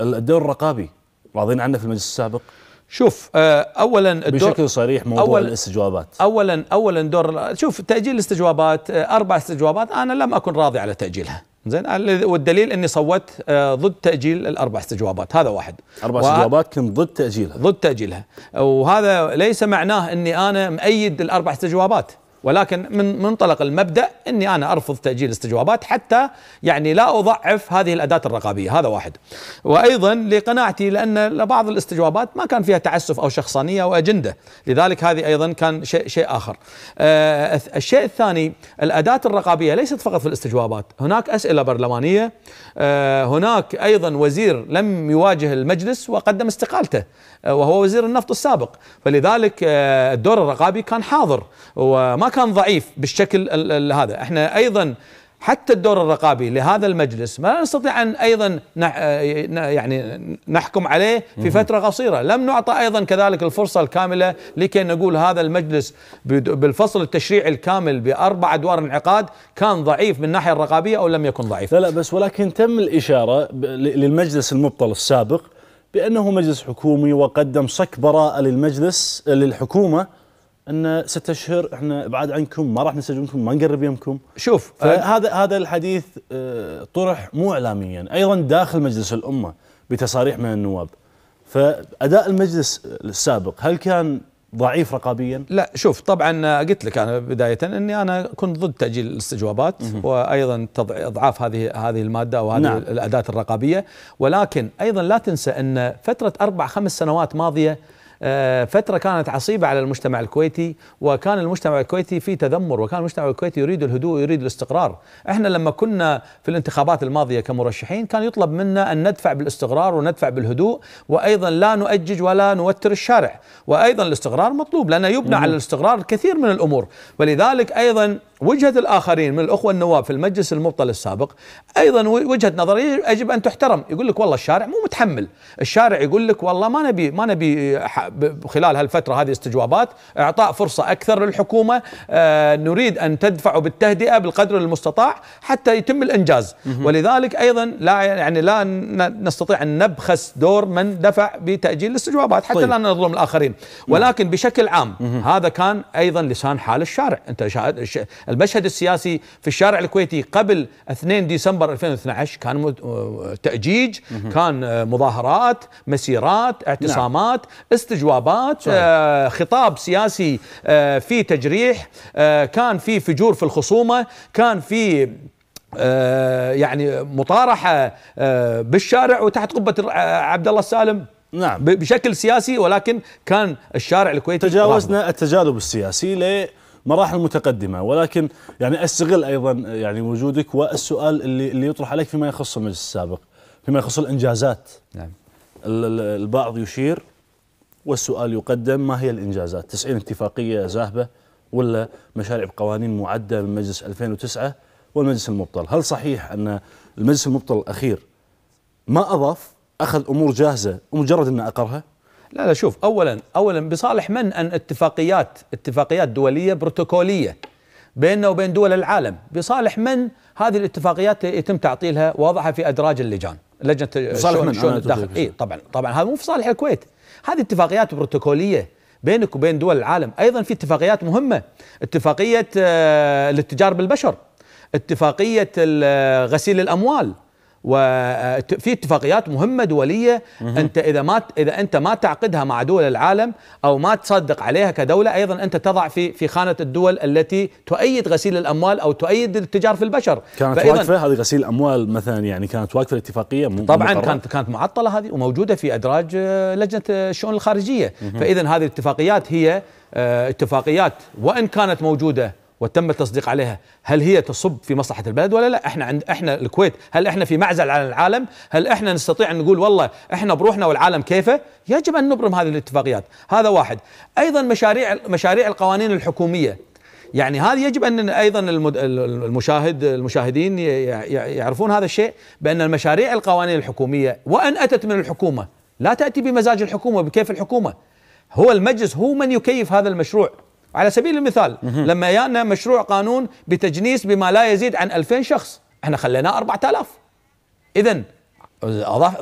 الدور الرقابي راضين عنه في المجلس السابق شوف آه، اولا الدور بشكل صريح موضوع أول الاستجوابات اولا اولا دور شوف تاجيل الاستجوابات آه، اربع استجوابات انا لم اكن راضي على تاجيلها زين آه، والدليل اني صوت ضد تاجيل الاربع استجوابات هذا واحد اربع استجوابات كنت ضد تاجيلها ضد تاجيلها وهذا ليس معناه اني انا مؤيد الاربع استجوابات ولكن من منطلق المبدا اني انا ارفض تاجيل الاستجوابات حتى يعني لا اضعف هذه الاداه الرقابيه هذا واحد وايضا لقناعتي لان بعض الاستجوابات ما كان فيها تعسف او شخصانيه او اجنده لذلك هذه ايضا كان شيء شيء اخر آه الشيء الثاني الاداه الرقابيه ليست فقط في الاستجوابات هناك اسئله برلمانيه آه هناك ايضا وزير لم يواجه المجلس وقدم استقالته آه وهو وزير النفط السابق فلذلك آه، الدور الرقابي كان حاضر وما كان ضعيف بالشكل هذا احنا ايضا حتى الدور الرقابي لهذا المجلس ما نستطيع ان ايضا نح يعني نحكم عليه في فتره قصيره، لم نعطى ايضا كذلك الفرصه الكامله لكي نقول هذا المجلس بالفصل التشريعي الكامل باربع ادوار انعقاد كان ضعيف من الناحيه الرقابيه او لم يكن ضعيف. لا لا بس ولكن تم الاشاره للمجلس المبطل السابق بانه مجلس حكومي وقدم صك براءه للمجلس للحكومه ان ستة اشهر احنا بعاد عنكم ما راح نسجنكم ما نقرب يمكم شوف هذا هذا الحديث آه، طرح مو اعلاميا ايضا داخل مجلس الامه بتصاريح من النواب فاداء المجلس السابق هل كان ضعيف رقابيا؟ لا شوف طبعا قلت لك انا بدايه اني انا كنت ضد تاجيل الاستجوابات وايضا اضعاف هذه هذه الماده او هذه نعم. الاداه الرقابيه ولكن ايضا لا تنسى ان فتره اربع خمس سنوات ماضيه آه، فترة كانت عصيبة على المجتمع الكويتي وكان المجتمع الكويتي في تذمر وكان المجتمع الكويتي يريد الهدوء ويريد الاستقرار احنا لما كنا في الانتخابات الماضية كمرشحين كان يطلب منا أن ندفع بالاستقرار وندفع بالهدوء وأيضا لا نؤجج ولا نوتر الشارع وأيضا الاستقرار مطلوب لأنه يبنى على الاستقرار كثير من الأمور ولذلك أيضا وجهة الآخرين من الأخوة النواب في المجلس المبطل السابق أيضا وجهة نظرية يجب أن تحترم يقول لك والله الشارع مو متحمل الشارع يقول لك والله ما نبي ما نبي آه، خلال هالفترة هذه استجوابات إعطاء فرصة أكثر للحكومة آه، نريد أن تدفع بالتهدئة بالقدر المستطاع حتى يتم الإنجاز ولذلك أيضا لا يعني لا نستطيع أن نبخس دور من دفع بتأجيل الاستجوابات حتى طيب. لا نظلم الآخرين نعم. ولكن بشكل عام هذا كان أيضا لسان حال الشارع أنت المشهد السياسي في الشارع الكويتي قبل 2 ديسمبر 2012 كان تأجيج كان آه، مظاهرات مسيرات نعم. اعتصامات استجوابات آه، خطاب سياسي آه، في تجريح كان في فجور في الخصومة كان في يعني مطارحة بالشارع وتحت قبة عبد الله السالم نعم بشكل سياسي ولكن كان الشارع الكويتي تجاوزنا رغم. التجاذب السياسي مراحل متقدمه ولكن يعني استغل ايضا يعني وجودك والسؤال اللي اللي يطرح عليك فيما يخص المجلس السابق فيما يخص الانجازات نعم البعض يشير والسؤال يقدم ما هي الانجازات 90 اتفاقيه ذاهبه ولا مشاريع بقوانين معده من مجلس 2009 والمجلس المبطل هل صحيح ان المجلس المبطل الاخير ما اضاف اخذ امور جاهزه ومجرد انه اقرها لا لا شوف اولا اولا بصالح من ان اتفاقيات اتفاقيات دوليه بروتوكوليه بيننا وبين دول العالم بصالح من هذه الاتفاقيات يتم تعطيلها ووضعها في ادراج اللجان لجنه بصالح من شؤون الداخل اي طبعا طبعا هذا مو في صالح الكويت هذه اتفاقيات بروتوكوليه بينك وبين دول العالم ايضا في اتفاقيات مهمه اتفاقيه آه، الاتجار بالبشر اتفاقيه آه، غسيل الاموال وفي آه، اتفاقيات مهمه دوليه انت اذا ما اذا انت ما تعقدها مع دول العالم او ما تصدق عليها كدوله ايضا انت تضع في في خانه الدول التي تؤيد غسيل الاموال او تؤيد التجار في البشر كانت واقفه هذه غسيل الاموال مثلا يعني كانت واقفه الاتفاقيه طبعا مقرر. كانت كانت معطله هذه وموجوده في ادراج آه، لجنه الشؤون الخارجيه فاذا هذه الاتفاقيات هي آه، اتفاقيات وان كانت موجوده وتم التصديق عليها هل هي تصب في مصلحه البلد ولا لا احنا عند احنا الكويت هل احنا في معزل عن العالم هل احنا نستطيع ان نقول والله احنا بروحنا والعالم كيفه يجب ان نبرم هذه الاتفاقيات هذا واحد ايضا مشاريع مشاريع القوانين الحكوميه يعني هذه يجب ان ايضا المشاهد المشاهدين يعرفون هذا الشيء بان المشاريع القوانين الحكوميه وان اتت من الحكومه لا تاتي بمزاج الحكومه بكيف الحكومه هو المجلس هو من يكيف هذا المشروع على سبيل المثال لما جانا مشروع قانون بتجنيس بما لا يزيد عن 2000 شخص احنا خليناه 4000 اذا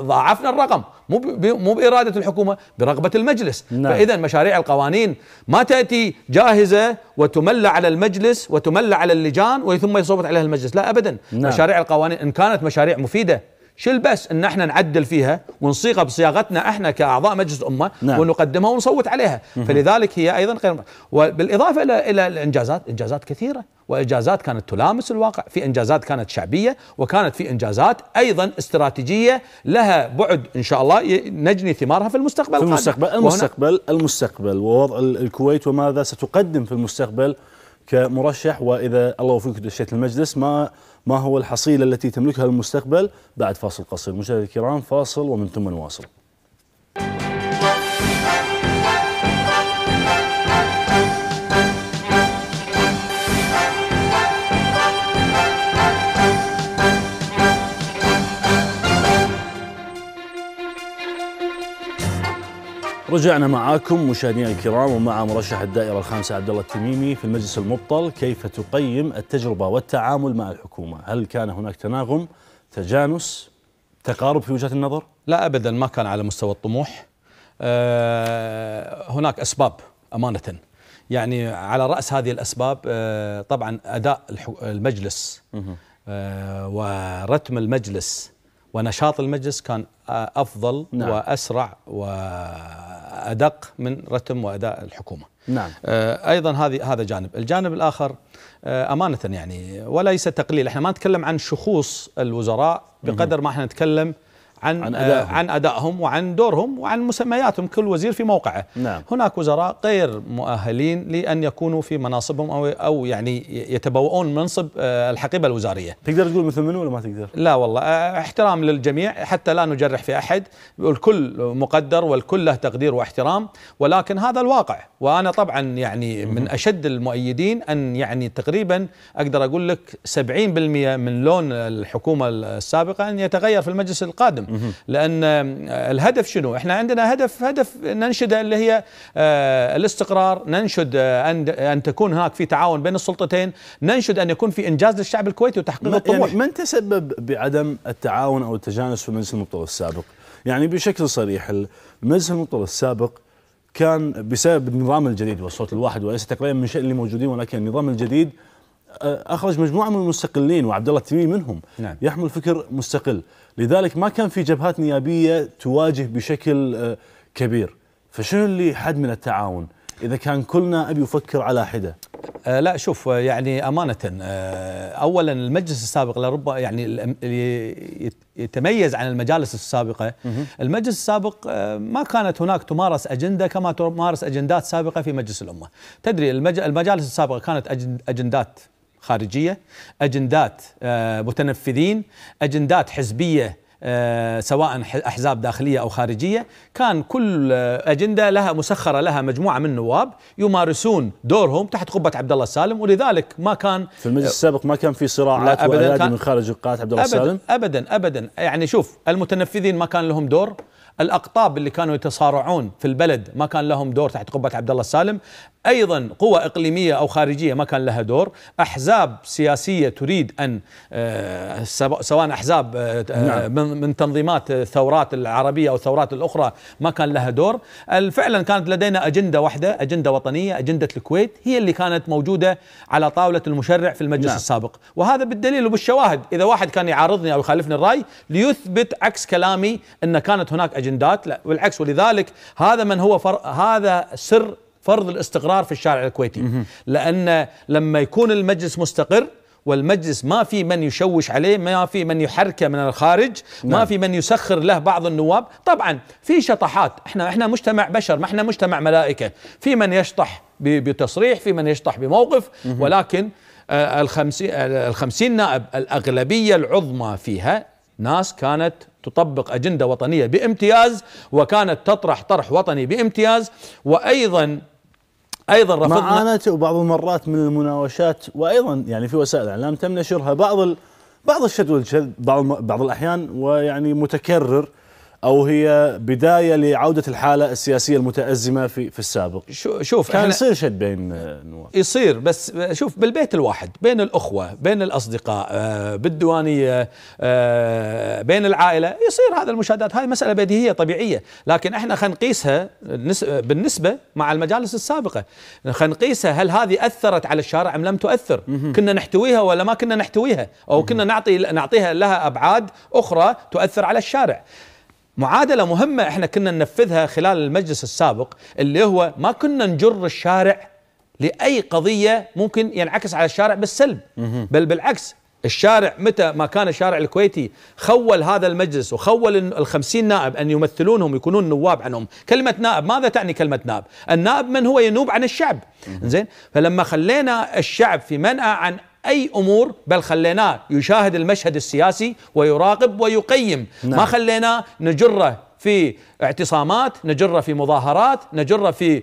ضاعفنا الرقم مو مو باراده الحكومه برغبه المجلس نعم. فاذا مشاريع القوانين ما تاتي جاهزه وتمل على المجلس وتمل على اللجان وثم يصوت عليها المجلس لا ابدا نعم. مشاريع القوانين ان كانت مشاريع مفيده شو البس ان احنا نعدل فيها ونصيغها بصياغتنا احنا كاعضاء مجلس الامه نعم. ونقدمها ونصوت عليها فلذلك هي ايضا غير وبالاضافه الى الى الانجازات انجازات كثيره وانجازات كانت تلامس الواقع في انجازات كانت شعبيه وكانت في انجازات ايضا استراتيجيه لها بعد ان شاء الله نجني ثمارها في المستقبل في المستقبل القادم. المستقبل المستقبل ووضع الكويت وماذا ستقدم في المستقبل كمرشح واذا الله وفقك دشيت المجلس ما ما هو الحصيلة التي تملكها المستقبل بعد فاصل قصير مشاهدي الكرام فاصل ومن ثم نواصل رجعنا معاكم مشاهدينا الكرام ومع مرشح الدائره الخامسه عبد الله التميمي في المجلس المبطل كيف تقيم التجربه والتعامل مع الحكومه؟ هل كان هناك تناغم، تجانس، تقارب في وجهه النظر؟ لا ابدا ما كان على مستوى الطموح. أه هناك اسباب امانه يعني على راس هذه الاسباب أه طبعا اداء المجلس أه ورتم المجلس ونشاط المجلس كان افضل نعم. واسرع وادق من رتم واداء الحكومه. نعم. ايضا هذه هذا جانب، الجانب الاخر امانه يعني وليس تقليل، احنا ما نتكلم عن شخوص الوزراء بقدر ما احنا نتكلم عن عن آه، أدائهم, عن أدائهم وعن دورهم وعن مسمياتهم كل وزير في موقعه نعم. هناك وزراء غير مؤهلين لأن يكونوا في مناصبهم أو, أو يعني يتبوؤون منصب آه، الحقيبة الوزارية تقدر تقول مثل منو ولا ما تقدر؟ لا والله آه، احترام للجميع حتى لا نجرح في أحد الكل مقدر والكل له تقدير واحترام ولكن هذا الواقع وأنا طبعا يعني من أشد المؤيدين أن يعني تقريبا أقدر أقول لك 70% من لون الحكومة السابقة أن يتغير في المجلس القادم لان آه، الهدف شنو؟ احنا عندنا هدف هدف ننشده اللي هي آه، الاستقرار، ننشد آه، ان ان تكون هناك في تعاون بين السلطتين، ننشد ان يكون في انجاز للشعب الكويتي وتحقيق يعني الطموح. يعني من تسبب بعدم التعاون او التجانس في مجلس المبطل السابق؟ يعني بشكل صريح المجلس المبطل السابق كان بسبب النظام الجديد والصوت الواحد وليس تقريبا من شأن اللي موجودين ولكن النظام الجديد اخرج مجموعه من المستقلين وعبد الله التميمي منهم نعم. يحمل فكر مستقل لذلك ما كان في جبهات نيابيه تواجه بشكل آه، كبير فشنو اللي حد من التعاون اذا كان كلنا ابي يفكر على حده أه لا شوف آه، يعني امانه أه اولا المجلس السابق لربما يعني يتميز عن المجالس السابقه المجلس السابق آه، ما كانت هناك تمارس اجنده كما تمارس اجندات سابقه في مجلس الامه تدري المجالس السابقه كانت اجندات خارجيه، اجندات آه، متنفذين، اجندات حزبيه آه، سواء احزاب داخليه او خارجيه، كان كل اجنده لها مسخره لها مجموعه من النواب يمارسون دورهم تحت قبه عبد الله السالم ولذلك ما كان في المجلس السابق ما كان في صراعات كان من خارج قاعه عبد الله أبداً السالم ابدا ابدا يعني شوف المتنفذين ما كان لهم دور الاقطاب اللي كانوا يتصارعون في البلد ما كان لهم دور تحت قبه عبد الله السالم ايضا قوى اقليميه او خارجيه ما كان لها دور احزاب سياسيه تريد ان آه، سواء احزاب آه، آه، نعم. من تنظيمات الثورات العربيه او الثورات الاخرى ما كان لها دور فعلا كانت لدينا اجنده واحده اجنده وطنيه اجنده الكويت هي اللي كانت موجوده على طاوله المشرع في المجلس نعم. السابق وهذا بالدليل وبالشواهد اذا واحد كان يعارضني او يخالفني الراي ليثبت عكس كلامي ان كانت هناك اجندات لا بالعكس ولذلك هذا من هو فر... هذا سر فرض الاستقرار في الشارع الكويتي لأن لما يكون المجلس مستقر والمجلس ما في من يشوش عليه ما في من يحركه من الخارج نعم. ما في من يسخر له بعض النواب طبعا في شطحات احنا احنا مجتمع بشر ما احنا مجتمع ملائكه في من يشطح بتصريح في من يشطح بموقف مه. ولكن آه، ال آه، الخمسين نائب الأغلبية العظمى فيها ناس كانت تطبق أجندة وطنية بامتياز وكانت تطرح طرح وطني بامتياز وأيضا ايضا رفضنا معاناته وبعض المرات من المناوشات وايضا يعني في وسائل الاعلام تم نشرها بعض ال... بعض الشد والجذب بعض بعض الاحيان ويعني متكرر او هي بدايه لعوده الحاله السياسيه المتازمه في في السابق شوف كان يصير شد بين آه، نوع. يصير بس شوف بالبيت الواحد بين الاخوه بين الاصدقاء آه، بالديوانيه آه، بين العائله يصير هذا المشادات هاي مساله بديهيه طبيعيه لكن احنا خلينا نقيسها بالنسبه مع المجالس السابقه خلينا نقيسها هل هذه اثرت على الشارع ام لم تؤثر كنا نحتويها ولا ما كنا نحتويها او كنا نعطي نعطيها لها ابعاد اخرى تؤثر على الشارع معادله مهمه احنا كنا ننفذها خلال المجلس السابق اللي هو ما كنا نجر الشارع لاي قضيه ممكن ينعكس على الشارع بالسلب بل بالعكس الشارع متى ما كان الشارع الكويتي خول هذا المجلس وخول الخمسين نائب أن يمثلونهم يكونون نواب عنهم كلمة نائب ماذا تعني كلمة نائب النائب من هو ينوب عن الشعب زين فلما خلينا الشعب في منأى عن اي امور بل خليناه يشاهد المشهد السياسي ويراقب ويقيم نعم. ما خليناه نجره في اعتصامات نجره في مظاهرات نجره في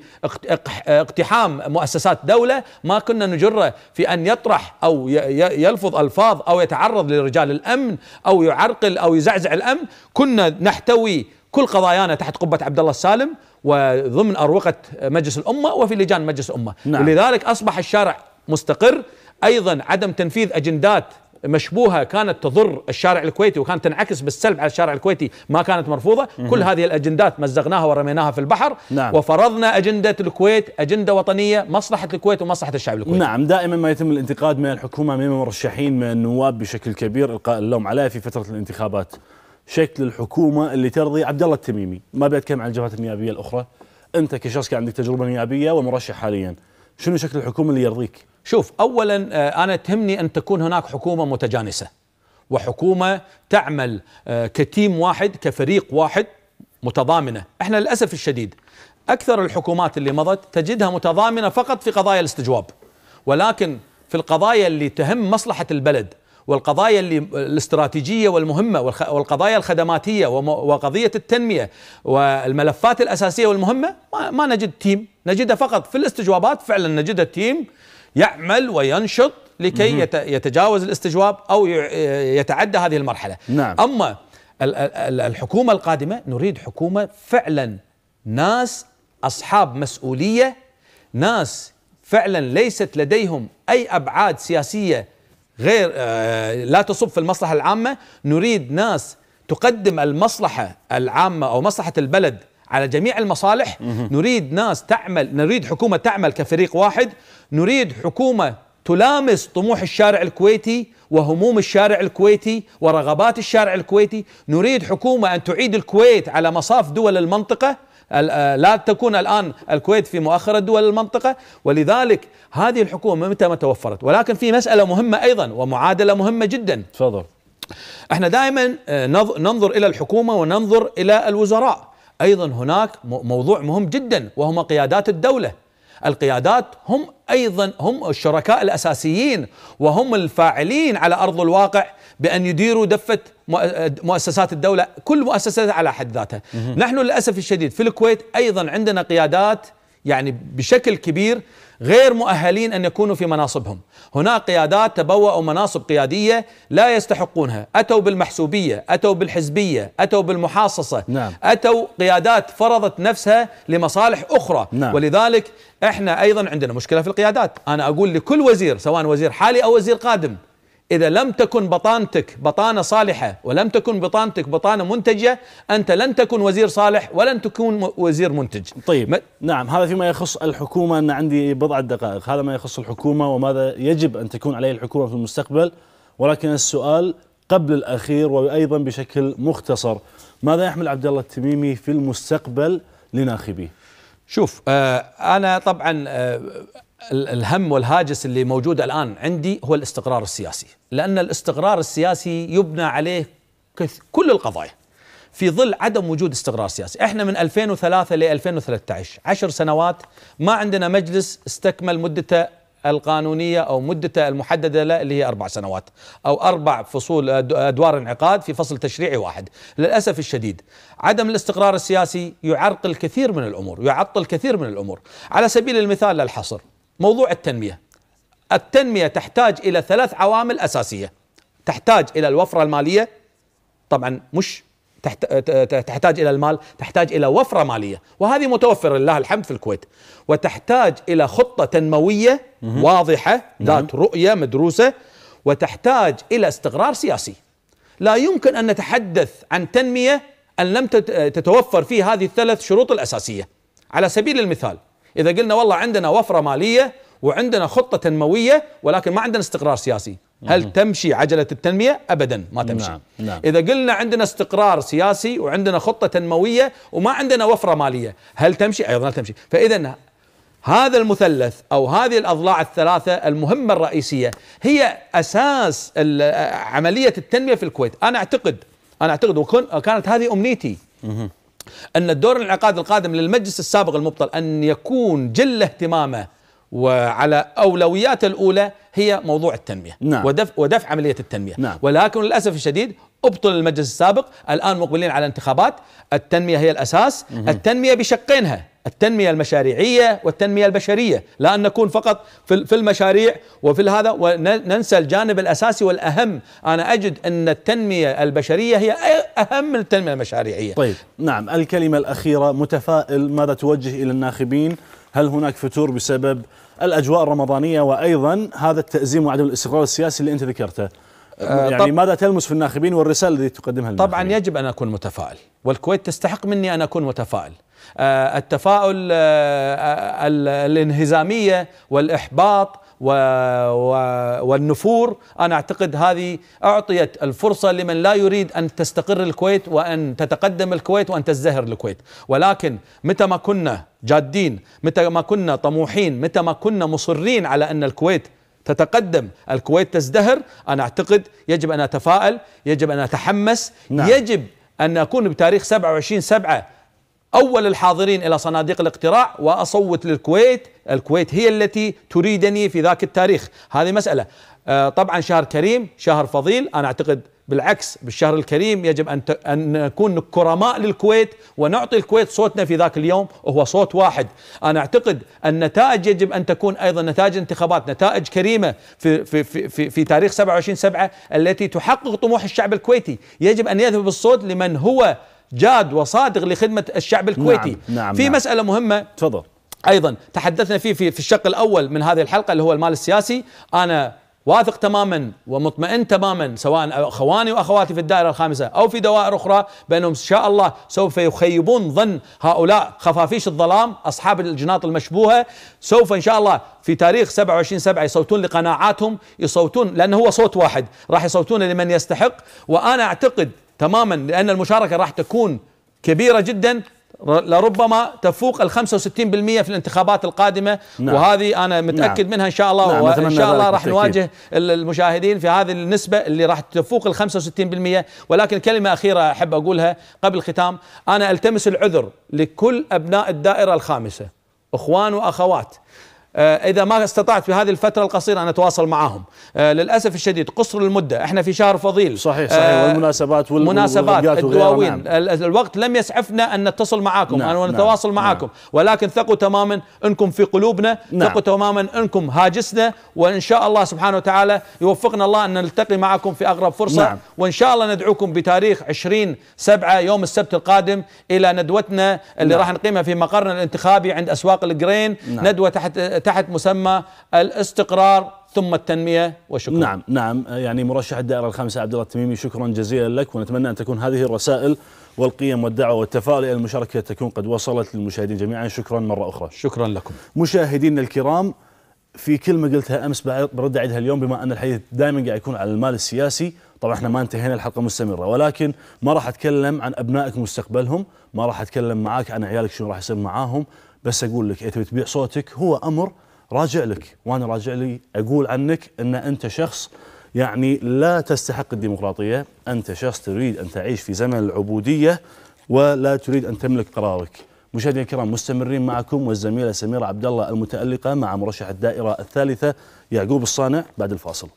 اقتحام مؤسسات دولة ما كنا نجره في أن يطرح أو يلفظ ألفاظ أو يتعرض لرجال الأمن أو يعرقل أو يزعزع الأمن كنا نحتوي كل قضايانا تحت قبة عبد الله السالم وضمن أروقة مجلس الأمة وفي لجان مجلس الأمة نعم. ولذلك أصبح الشارع مستقر ايضا عدم تنفيذ اجندات مشبوهه كانت تضر الشارع الكويتي وكانت تنعكس بالسلب على الشارع الكويتي ما كانت مرفوضه كل هذه الاجندات مزقناها ورميناها في البحر نعم. وفرضنا اجنده الكويت اجنده وطنيه مصلحه الكويت ومصلحه الشعب الكويتي نعم دائما ما يتم الانتقاد من الحكومه من المرشحين من النواب بشكل كبير القاء اللوم عليها في فتره الانتخابات شكل الحكومه اللي ترضي عبد الله التميمي ما بيتكلم عن الجبهات النيابيه الاخرى انت كشخص كان عندك تجربه نيابيه ومرشح حاليا شنو شكل الحكومه اللي يرضيك؟ شوف اولا آه، انا تهمني ان تكون هناك حكومه متجانسه وحكومه تعمل آه، كتيم واحد كفريق واحد متضامنه، احنا للاسف الشديد اكثر الحكومات اللي مضت تجدها متضامنه فقط في قضايا الاستجواب ولكن في القضايا اللي تهم مصلحه البلد والقضايا الاستراتيجيه والمهمه والقضايا الخدماتيه وقضيه التنميه والملفات الاساسيه والمهمه ما نجد تيم نجده فقط في الاستجوابات فعلا نجد تيم يعمل وينشط لكي يتجاوز الاستجواب او يتعدى هذه المرحله نعم. اما الحكومه القادمه نريد حكومه فعلا ناس اصحاب مسؤوليه ناس فعلا ليست لديهم اي ابعاد سياسيه غير آه، لا تصب في المصلحة العامة نريد ناس تقدم المصلحة العامة أو مصلحة البلد على جميع المصالح نريد ناس تعمل نريد حكومة تعمل كفريق واحد نريد حكومة تلامس طموح الشارع الكويتي وهموم الشارع الكويتي ورغبات الشارع الكويتي نريد حكومة أن تعيد الكويت على مصاف دول المنطقة آه، لا تكون الآن الكويت في مؤخرة دول المنطقة ولذلك هذه الحكومة متى ما توفرت ولكن في مسألة مهمة أيضا ومعادلة مهمة جدا تفضل احنا دائما آه، ننظر إلى الحكومة وننظر إلى الوزراء أيضا هناك موضوع مهم جدا وهما قيادات الدولة القيادات هم ايضا هم الشركاء الاساسيين وهم الفاعلين على ارض الواقع بان يديروا دفه مؤسسات الدولة كل مؤسسة على حد ذاتها نحن للأسف الشديد في الكويت أيضا عندنا قيادات يعني بشكل كبير غير مؤهلين أن يكونوا في مناصبهم هناك قيادات تبوأوا مناصب قيادية لا يستحقونها أتوا بالمحسوبية أتوا بالحزبية أتوا بالمحاصصة نعم. أتوا قيادات فرضت نفسها لمصالح أخرى نعم. ولذلك إحنا أيضا عندنا مشكلة في القيادات أنا أقول لكل وزير سواء وزير حالي أو وزير قادم إذا لم تكن بطانتك بطانة صالحة ولم تكن بطانتك بطانة منتجة أنت لن تكون وزير صالح ولن تكون وزير منتج طيب نعم هذا فيما يخص الحكومة أن عندي بضعة دقائق هذا ما يخص الحكومة وماذا يجب أن تكون عليه الحكومة في المستقبل ولكن السؤال قبل الأخير وأيضا بشكل مختصر ماذا يحمل عبد الله التميمي في المستقبل لناخبيه شوف آه أنا طبعا آه الهم والهاجس اللي موجود الان عندي هو الاستقرار السياسي، لان الاستقرار السياسي يبنى عليه كل القضايا. في ظل عدم وجود استقرار سياسي، احنا من 2003 ل 2013 10 سنوات ما عندنا مجلس استكمل مدته القانونيه او مدته المحدده له اللي هي اربع سنوات او اربع فصول ادوار انعقاد في فصل تشريعي واحد، للاسف الشديد عدم الاستقرار السياسي يعرقل كثير من الامور، يعطل كثير من الامور، على سبيل المثال للحصر موضوع التنميه التنميه تحتاج الى ثلاث عوامل اساسيه تحتاج الى الوفره الماليه طبعا مش تحتاج الى المال تحتاج الى وفره ماليه وهذه متوفره لله الحمد في الكويت وتحتاج الى خطه تنمويه واضحه نعم. ذات رؤيه مدروسه وتحتاج الى استقرار سياسي لا يمكن ان نتحدث عن تنميه ان لم تتوفر في هذه الثلاث شروط الاساسيه على سبيل المثال إذا قلنا والله عندنا وفرة مالية وعندنا خطة تنموية ولكن ما عندنا استقرار سياسي هل نعم. تمشي عجلة التنمية؟ أبدا ما نعم، تمشي نعم. نعم. إذا قلنا عندنا استقرار سياسي وعندنا خطة تنموية وما عندنا وفرة مالية هل تمشي؟ أيضا تمشي فإذا هذا المثلث أو هذه الأضلاع الثلاثة المهمة الرئيسية هي أساس عملية التنمية في الكويت أنا أعتقد أنا أعتقد وكانت هذه أمنيتي أن الدور الانعقاد القادم للمجلس السابق المبطل أن يكون جل اهتمامه وعلى أولوياته الأولى هي موضوع التنمية نعم. ودفع, ودفع عملية التنمية نعم. ولكن للأسف الشديد ابطل المجلس السابق الآن مقبلين على انتخابات التنمية هي الأساس مه. التنمية بشقينها التنمية المشاريعية والتنمية البشرية لا أن نكون فقط في المشاريع وفي هذا وننسى الجانب الأساسي والأهم أنا أجد أن التنمية البشرية هي أهم من التنمية المشاريعية طيب نعم الكلمة الأخيرة متفائل ماذا توجه إلى الناخبين هل هناك فتور بسبب الأجواء الرمضانية وأيضا هذا التأزيم وعدم الاستقرار السياسي اللي أنت ذكرته آه، يعني ماذا تلمس في الناخبين والرسالة التي تقدمها طبعا يجب أن أكون متفائل والكويت تستحق مني أن أكون متفائل آه، التفاؤل آه، آه، الانهزامية والإحباط والنفور أنا أعتقد هذه أعطيت الفرصة لمن لا يريد أن تستقر الكويت وأن تتقدم الكويت وأن تزدهر الكويت ولكن متى ما كنا جادين متى ما كنا طموحين متى ما كنا مصرين على أن الكويت تتقدم الكويت تزدهر أنا أعتقد يجب أن أتفائل يجب أن أتحمس نعم. يجب أن أكون بتاريخ 27 سبعة أول الحاضرين إلى صناديق الاقتراع وأصوت للكويت الكويت هي التي تريدني في ذاك التاريخ هذه مسألة آه، طبعا شهر كريم شهر فضيل أنا أعتقد بالعكس بالشهر الكريم يجب أن, أن نكون كرماء للكويت ونعطي الكويت صوتنا في ذاك اليوم وهو صوت واحد أنا أعتقد النتائج يجب أن تكون أيضا نتائج انتخابات نتائج كريمة في, في, في, في, في تاريخ 27 سبعة التي تحقق طموح الشعب الكويتي يجب أن يذهب الصوت لمن هو جاد وصادق لخدمة الشعب الكويتي نعم نعم في نعم مسألة مهمة تفضل أيضا تحدثنا فيه في, في الشق الأول من هذه الحلقة اللي هو المال السياسي أنا واثق تماما ومطمئن تماما سواء اخواني واخواتي في الدائره الخامسه او في دوائر اخرى بانهم ان شاء الله سوف يخيبون ظن هؤلاء خفافيش الظلام اصحاب الجناط المشبوهه سوف ان شاء الله في تاريخ 27 7 يصوتون لقناعاتهم يصوتون لانه هو صوت واحد راح يصوتون لمن يستحق وانا اعتقد تماما لأن المشاركة راح تكون كبيرة جدا لربما تفوق ال 65% في الانتخابات القادمه نعم. وهذه انا نعم. متاكد نعم. منها ان شاء الله نعم. وان شاء الله راح نواجه المشاهدين في هذه النسبه اللي راح تفوق ال 65% ولكن كلمه اخيره احب اقولها قبل الختام انا التمس العذر لكل ابناء الدائره الخامسه اخوان واخوات آه، اذا ما استطعت في هذه الفتره القصيره ان اتواصل معهم آه، للاسف الشديد قصر المده احنا في شهر فضيل صحيح صحيح آه، والمناسبات والمناسبات الدواوين نعم. الوقت لم يسعفنا ان نتصل معاكم نعم, نعم، نتواصل نعم معاكم نعم ولكن ثقوا تماما انكم في قلوبنا نعم ثقوا تماما انكم هاجسنا وان شاء الله سبحانه وتعالى يوفقنا الله ان نلتقي معكم في اقرب فرصه نعم وان شاء الله ندعوكم بتاريخ 20 7 يوم السبت القادم الى ندوتنا اللي نعم راح نقيمها في مقرنا الانتخابي عند اسواق الجرين نعم ندوه تحت تحت مسمى الاستقرار ثم التنميه وشكرا نعم نعم يعني مرشح الدائره الخامسه عبد الله التميمي شكرا جزيلا لك ونتمنى ان تكون هذه الرسائل والقيم والدعوة والتفاؤل إلى المشاركة تكون قد وصلت للمشاهدين جميعا شكرا مرة أخرى شكرا لكم مشاهدينا الكرام في كلمة قلتها أمس برد أعيدها اليوم بما أن الحديث دائما قاعد يكون على المال السياسي طبعا احنا ما انتهينا الحلقة مستمرة ولكن ما راح أتكلم عن أبنائك مستقبلهم ما راح أتكلم معاك عن عيالك شنو راح يصير معاهم بس اقول لك اذا تبيع صوتك هو امر راجع لك وانا راجع لي اقول عنك ان انت شخص يعني لا تستحق الديمقراطيه، انت شخص تريد ان تعيش في زمن العبوديه ولا تريد ان تملك قرارك. مشاهدينا الكرام مستمرين معكم والزميله سميره عبد الله المتالقه مع مرشح الدائره الثالثه يعقوب الصانع بعد الفاصل.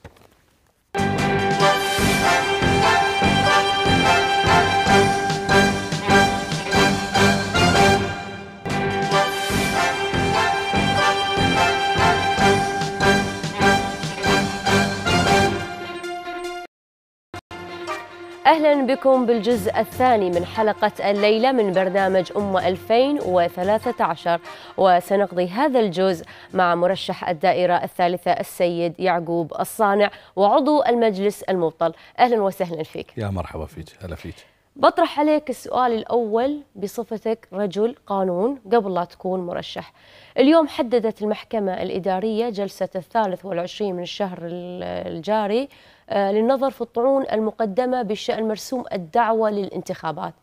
أهلا بكم بالجزء الثاني من حلقة الليلة من برنامج أم 2013 وسنقضي هذا الجزء مع مرشح الدائرة الثالثة السيد يعقوب الصانع وعضو المجلس المبطل أهلا وسهلا فيك يا مرحبا فيك هلا فيك بطرح عليك السؤال الأول بصفتك رجل قانون قبل لا تكون مرشح اليوم حددت المحكمة الإدارية جلسة الثالث والعشرين من الشهر الجاري آه، للنظر في الطعون المقدمة بالشأن مرسوم الدعوة للانتخابات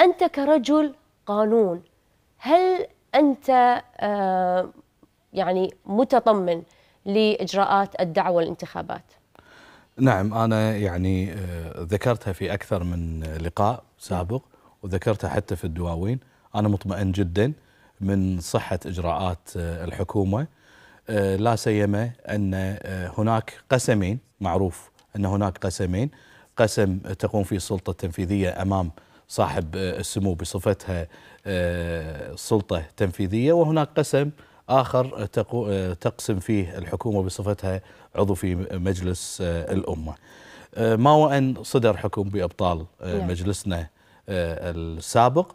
أنت كرجل قانون هل أنت آه، يعني متطمن لإجراءات الدعوة للانتخابات؟ نعم أنا يعني آه، ذكرتها في أكثر من لقاء سابق وذكرتها حتى في الدواوين أنا مطمئن جدا من صحة إجراءات الحكومة آه، لا سيما أن آه، هناك قسمين معروف أن هناك قسمين قسم تقوم فيه السلطة التنفيذية أمام صاحب آه، السمو بصفتها سلطة تنفيذية وهناك قسم آخر تقسم فيه الحكومة بصفتها عضو في مجلس الأمة ما وأن صدر حكم بأبطال نعم. مجلسنا السابق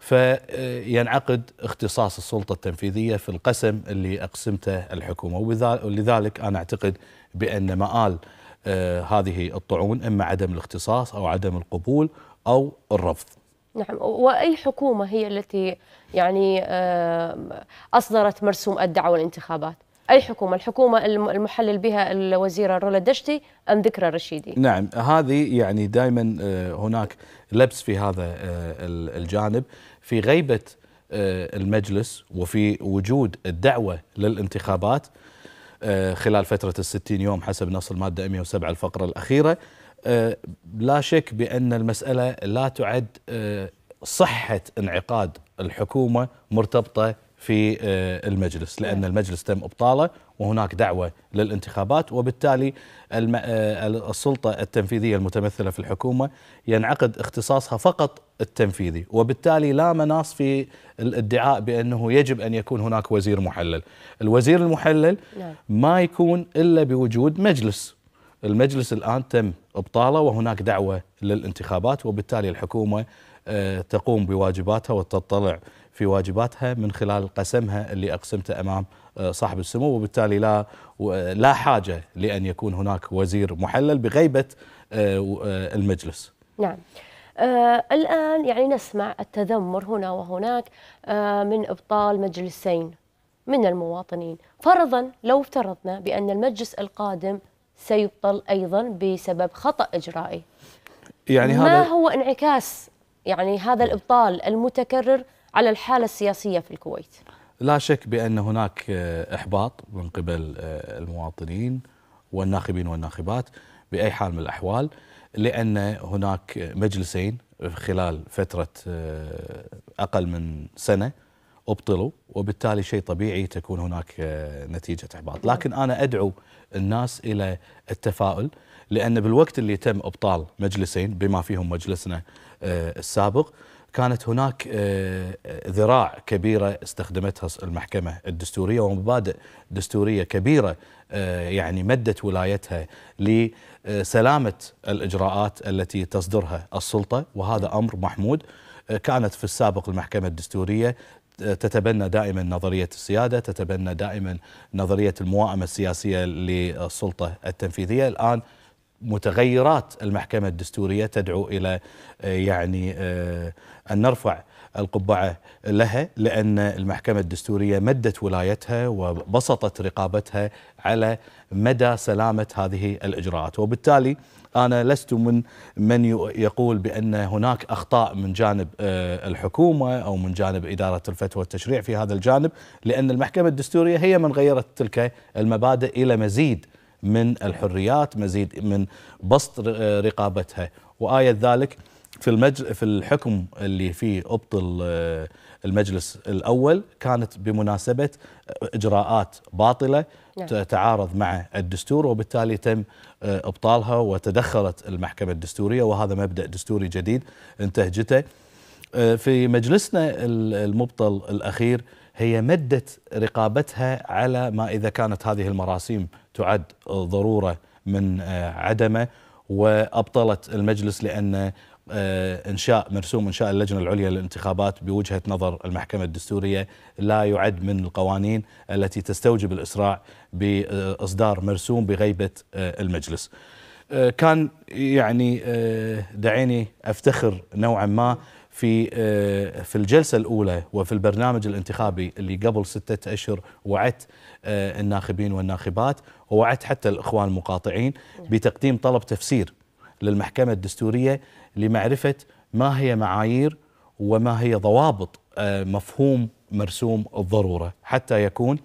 فينعقد اختصاص السلطة التنفيذية في القسم اللي أقسمته الحكومة ولذلك أنا أعتقد بأن مآل آه، هذه الطعون إما عدم الاختصاص أو عدم القبول أو الرفض نعم وأي حكومة هي التي يعني أصدرت مرسوم الدعوة والانتخابات اي حكومه، الحكومه المحلل بها الوزيره رولا دشتي ام ذكرى رشيدي. نعم هذه يعني دائما آه، هناك لبس في هذا آه، الجانب، في غيبه آه، المجلس وفي وجود الدعوه للانتخابات آه، خلال فتره الستين يوم حسب نص الماده 107 الفقره الاخيره آه، لا شك بان المساله لا تعد صحه انعقاد الحكومه مرتبطه في المجلس لان نعم. المجلس تم ابطاله وهناك دعوة للانتخابات وبالتالي آه، السلطة التنفيذية المتمثلة في الحكومة ينعقد اختصاصها فقط التنفيذي وبالتالي لا مناص في الادعاء بأنه يجب أن يكون هناك وزير محلل الوزير المحلل نعم. ما يكون إلا بوجود مجلس المجلس الآن تم إبطاله وهناك دعوة للانتخابات وبالتالي الحكومة آه، تقوم بواجباتها وتطلع في واجباتها من خلال قسمها اللي أقسمته أمام آه، صاحب السمو وبالتالي لا آه، لا حاجه لان يكون هناك وزير محلل بغيبه آه، المجلس. نعم. آه الآن يعني نسمع التذمر هنا وهناك آه من إبطال مجلسين من المواطنين فرضا لو افترضنا بأن المجلس القادم سيبطل أيضا بسبب خطأ إجرائي يعني ما هذا هو انعكاس يعني هذا الإبطال المتكرر على الحالة السياسية في الكويت لا شك بأن هناك آه، إحباط من قبل آه، المواطنين والناخبين والناخبات بأي حال من الأحوال لأن هناك مجلسين خلال فترة آه، أقل من سنة أبطلوا وبالتالي شيء طبيعي تكون هناك نتيجة إحباط لكن أنا أدعو الناس إلى التفاؤل لأن بالوقت اللي تم إبطال مجلسين بما فيهم مجلسنا السابق كانت هناك آه، ذراع كبيرة استخدمتها المحكمة الدستورية ومبادئ دستورية كبيرة آه، يعني مدت ولايتها لسلامة الإجراءات التي تصدرها السلطة وهذا أمر محمود آه، كانت في السابق المحكمة الدستورية تتبنى دائما نظرية السيادة تتبنى دائما نظرية المواءمة السياسية للسلطة التنفيذية الآن متغيرات المحكمة الدستورية تدعو إلى آه، يعني آه، أن نرفع القبعة لها لأن المحكمة الدستورية مدت ولايتها وبسطت رقابتها على مدى سلامة هذه الإجراءات وبالتالي أنا لست من من يقول بأن هناك أخطاء من جانب آه، الحكومة أو من جانب إدارة الفتوى والتشريع في هذا الجانب لأن المحكمة الدستورية هي من غيرت تلك المبادئ إلى مزيد من الحريات مزيد من بسط رقابتها وآية ذلك في المجل في الحكم اللي فيه ابطل آه، المجلس الاول كانت بمناسبه آه، اجراءات باطله نعم. تعارض مع الدستور وبالتالي تم آه، ابطالها وتدخلت المحكمه الدستوريه وهذا مبدا دستوري جديد انتهجته في مجلسنا المبطل الاخير هي مدت رقابتها على ما إذا كانت هذه المراسيم تعد ضرورة من آه، عدمه وأبطلت المجلس لأن آه، انشاء مرسوم انشاء اللجنه العليا للانتخابات بوجهه نظر المحكمه الدستوريه لا يعد من القوانين التي تستوجب الاسراع باصدار مرسوم بغيبه آه، المجلس. كان يعني دعيني افتخر نوعا ما في آه، في الجلسه الاولى وفي البرنامج الانتخابي اللي قبل سته اشهر وعدت آه، الناخبين والناخبات ووعدت حتى الاخوان المقاطعين بتقديم طلب تفسير للمحكمه الدستوريه لمعرفه ما هي معايير وما هي ضوابط آه، مفهوم مرسوم الضروره حتى يكون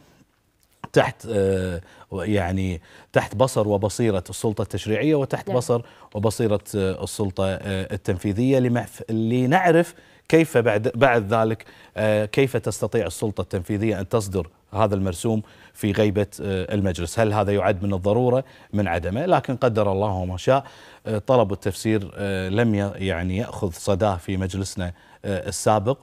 تحت آه، يعني تحت بصر وبصيرة السلطة التشريعية وتحت نعم. بصر وبصيرة آه، السلطة آه، التنفيذية لنعرف كيف بعد بعد ذلك كيف تستطيع السلطة التنفيذية أن تصدر هذا المرسوم في غيبة المجلس هل هذا يعد من الضرورة من عدمه لكن قدر الله ما شاء طلب التفسير لم يعني يأخذ صداه في مجلسنا السابق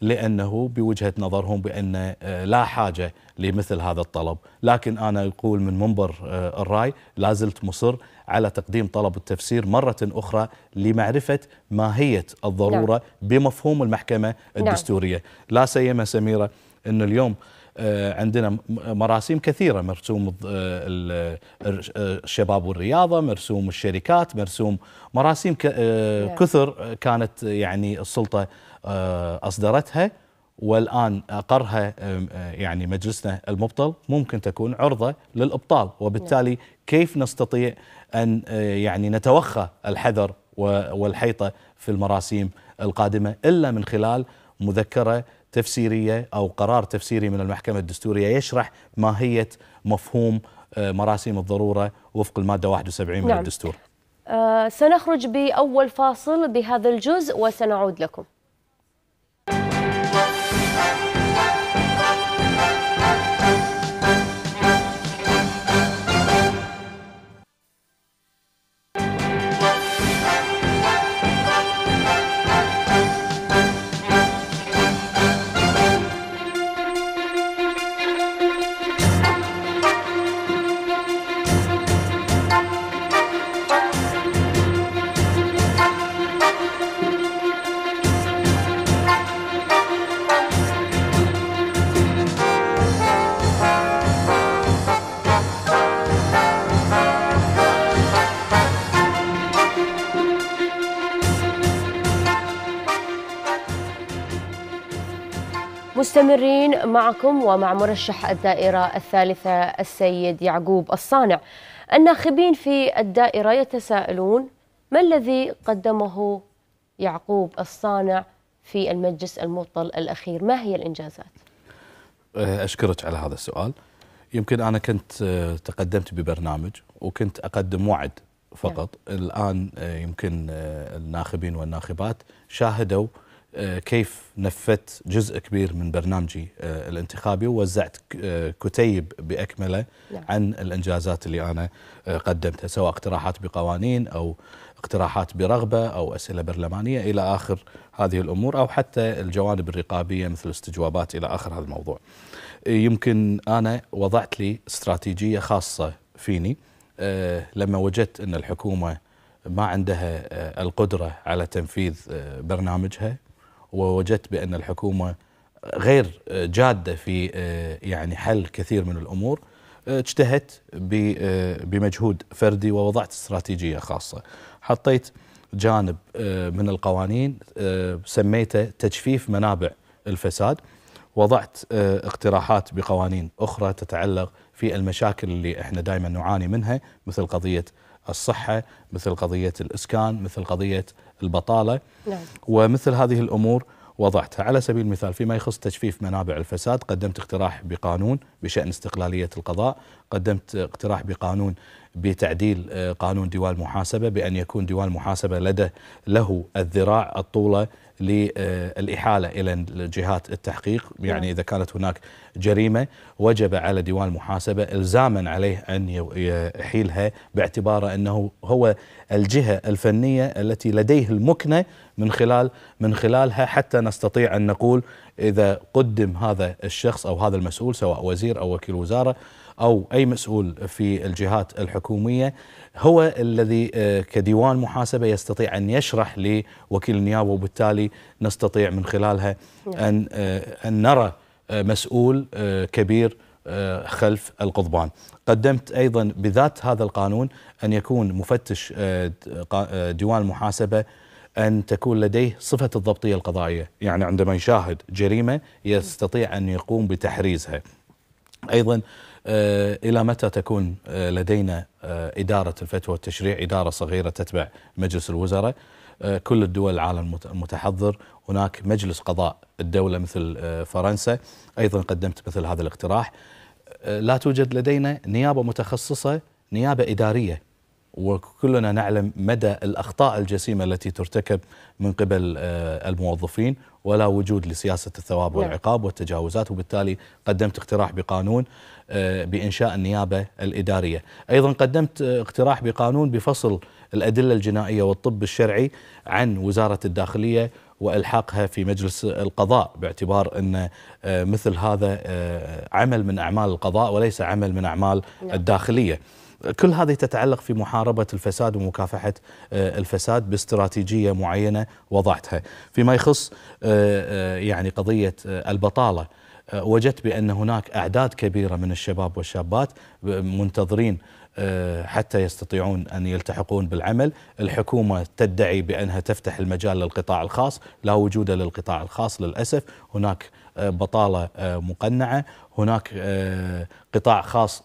لأنه بوجهة نظرهم بأن آه، لا حاجة لمثل هذا الطلب لكن أنا أقول من منبر آه، الرأي لا زلت مصر على تقديم طلب التفسير مرة أخرى لمعرفة ماهية الضرورة نعم. بمفهوم المحكمة نعم. الدستورية نعم. لا سيما سميرة أن اليوم آه، عندنا مراسيم كثيرة مرسوم الشباب والرياضة مرسوم الشركات مرسوم مراسيم نعم. كثر كانت يعني السلطة آه، أصدرتها والآن أقرها آه، يعني مجلسنا المبطل ممكن تكون عرضة للإبطال وبالتالي كيف نستطيع أن آه، يعني نتوخى الحذر والحيطة في المراسيم القادمة إلا من خلال مذكرة تفسيرية أو قرار تفسيري من المحكمة الدستورية يشرح ماهية مفهوم مراسيم الضرورة وفق المادة 71 من نعم. الدستور أه سنخرج بأول فاصل بهذا الجزء وسنعود لكم مستمرين معكم ومع مرشح الدائرة الثالثة السيد يعقوب الصانع الناخبين في الدائرة يتساءلون ما الذي قدمه يعقوب الصانع في المجلس المطل الأخير ما هي الإنجازات؟ أه، أشكرك على هذا السؤال يمكن أنا كنت أه، تقدمت ببرنامج وكنت أقدم وعد فقط يعني. الآن أه، يمكن الناخبين والناخبات شاهدوا آه، كيف نفذت جزء كبير من برنامجي آه، الانتخابي ووزعت آه، كتيب باكمله نعم. عن الانجازات اللي انا قدمتها سواء اقتراحات بقوانين او اقتراحات برغبه او اسئله برلمانيه الى اخر هذه الامور او حتى الجوانب الرقابيه مثل استجوابات الى اخر هذا الموضوع. يمكن انا وضعت لي استراتيجيه خاصه فيني لما وجدت ان الحكومه ما عندها القدره على تنفيذ برنامجها ووجدت بأن الحكومة غير جادة في آه، يعني حل كثير من الأمور آه، اجتهدت آه، بمجهود فردي ووضعت استراتيجية خاصة حطيت جانب من القوانين سميته تجفيف منابع الفساد وضعت اقتراحات بقوانين أخرى تتعلق في المشاكل اللي احنا دائما نعاني منها مثل قضية الصحة مثل قضية الإسكان مثل قضية البطالة نعم. ومثل هذه الأمور وضعتها على سبيل المثال فيما يخص تجفيف منابع الفساد قدمت اقتراح بقانون بشأن استقلالية القضاء قدمت اقتراح بقانون بتعديل آه، قانون ديوان المحاسبة بأن يكون ديوان المحاسبة لدى له الذراع الطولة للإحالة إلى جهات التحقيق يعني نعم. إذا كانت هناك جريمة وجب على ديوان المحاسبة إلزاما عليه أن يحيلها باعتباره أنه هو الجهة الفنية التي لديه المكنة من خلال من خلالها حتى نستطيع أن نقول إذا قدم هذا الشخص أو هذا المسؤول سواء وزير أو وكيل وزارة أو أي مسؤول في الجهات الحكومية هو الذي آه، كديوان محاسبة يستطيع أن يشرح لوكيل النيابة وبالتالي نستطيع من خلالها أن, آه، أن نرى آه، مسؤول كبير خلف القضبان قدمت أيضا بذات هذا القانون أن يكون مفتش ديوان المحاسبة أن تكون لديه صفة الضبطية القضائية يعني عندما يشاهد جريمة يستطيع أن يقوم بتحريزها أيضا آه، إلى متى تكون آه، لدينا آه، إدارة الفتوى والتشريع إدارة صغيرة تتبع مجلس الوزراء كل الدول العالم المتحضر هناك مجلس قضاء الدولة مثل فرنسا أيضا قدمت مثل هذا الاقتراح لا توجد لدينا نيابة متخصصة نيابة إدارية وكلنا نعلم مدى الأخطاء الجسيمة التي ترتكب من قبل آه، الموظفين ولا وجود لسياسة الثواب نعم. والعقاب والتجاوزات وبالتالي قدمت اقتراح بقانون آه، بإنشاء النيابة الإدارية أيضا قدمت آه، اقتراح بقانون بفصل الأدلة الجنائية والطب الشرعي عن وزارة الداخلية والحاقها في مجلس القضاء باعتبار ان مثل هذا عمل من اعمال القضاء وليس عمل من اعمال نعم. الداخليه. كل هذه تتعلق في محاربة الفساد ومكافحة آه، الفساد باستراتيجية معينة وضعتها فيما يخص آه، آه، يعني قضية البطالة وجدت بأن هناك أعداد كبيرة من الشباب والشابات منتظرين حتى يستطيعون ان يلتحقون بالعمل، الحكومه تدعي بانها تفتح المجال للقطاع الخاص، لا وجود للقطاع الخاص للاسف، هناك بطاله مقنعه هناك آه، قطاع خاص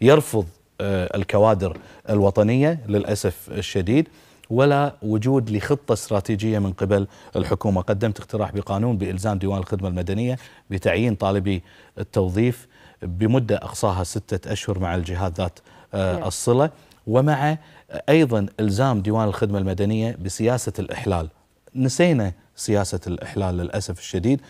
يرفض آه، الكوادر الوطنيه للاسف الشديد ولا وجود لخطة استراتيجية من قبل الحكومة قدمت اقتراح بقانون بإلزام ديوان الخدمة المدنية بتعيين طالبي التوظيف بمدة أقصاها ستة أشهر مع الجهات ذات آه، الصلة ومع أيضا إلزام ديوان الخدمة المدنية بسياسة الإحلال نسينا سياسة الإحلال للأسف الشديد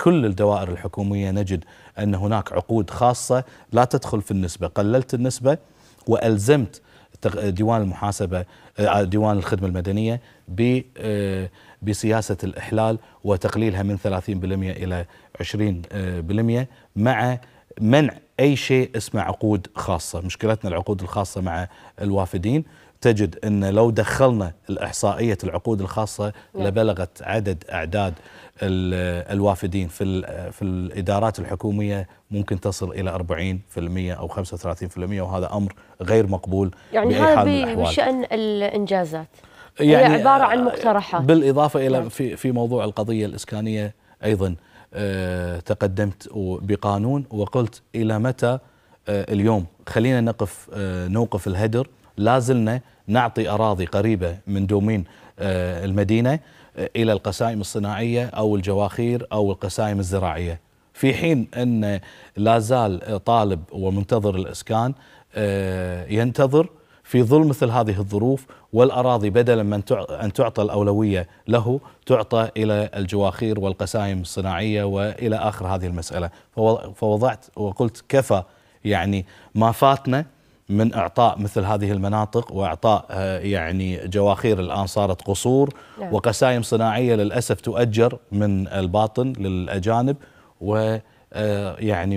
كل الدوائر الحكومية نجد أن هناك عقود خاصة لا تدخل في النسبة قللت النسبة وألزمت ديوان المحاسبة آه، ديوان الخدمة المدنية آه، بسياسة الإحلال وتقليلها من 30% إلى 20% مع منع أي شيء اسمه عقود خاصة مشكلتنا العقود الخاصة مع الوافدين تجد أن لو دخلنا الإحصائية العقود الخاصة نعم. لبلغت عدد أعداد الوافدين في في الادارات الحكوميه ممكن تصل الى 40% او 35% وهذا امر غير مقبول يعني هذا بشان الانجازات يعني هي عباره عن آه، مقترحات بالاضافه الى نعم. في في موضوع القضيه الاسكانيه ايضا آه، تقدمت بقانون وقلت الى متى آه، اليوم خلينا نقف نوقف الهدر لازلنا نعطي أراضي قريبة من دومين آه، المدينة آه، إلى القسائم الصناعية أو الجواخير أو القسائم الزراعية في حين أن لا زال طالب ومنتظر الإسكان آه، ينتظر في ظل مثل هذه الظروف والأراضي بدلا من أن تعطى الأولوية له تعطى إلى الجواخير والقسائم الصناعية وإلى آخر هذه المسألة فوضعت وقلت كفى يعني ما فاتنا من اعطاء مثل هذه المناطق واعطاء آه، يعني جواخير الان صارت قصور نعم. وقسايم صناعيه للاسف تؤجر من الباطن للاجانب و آه، يعني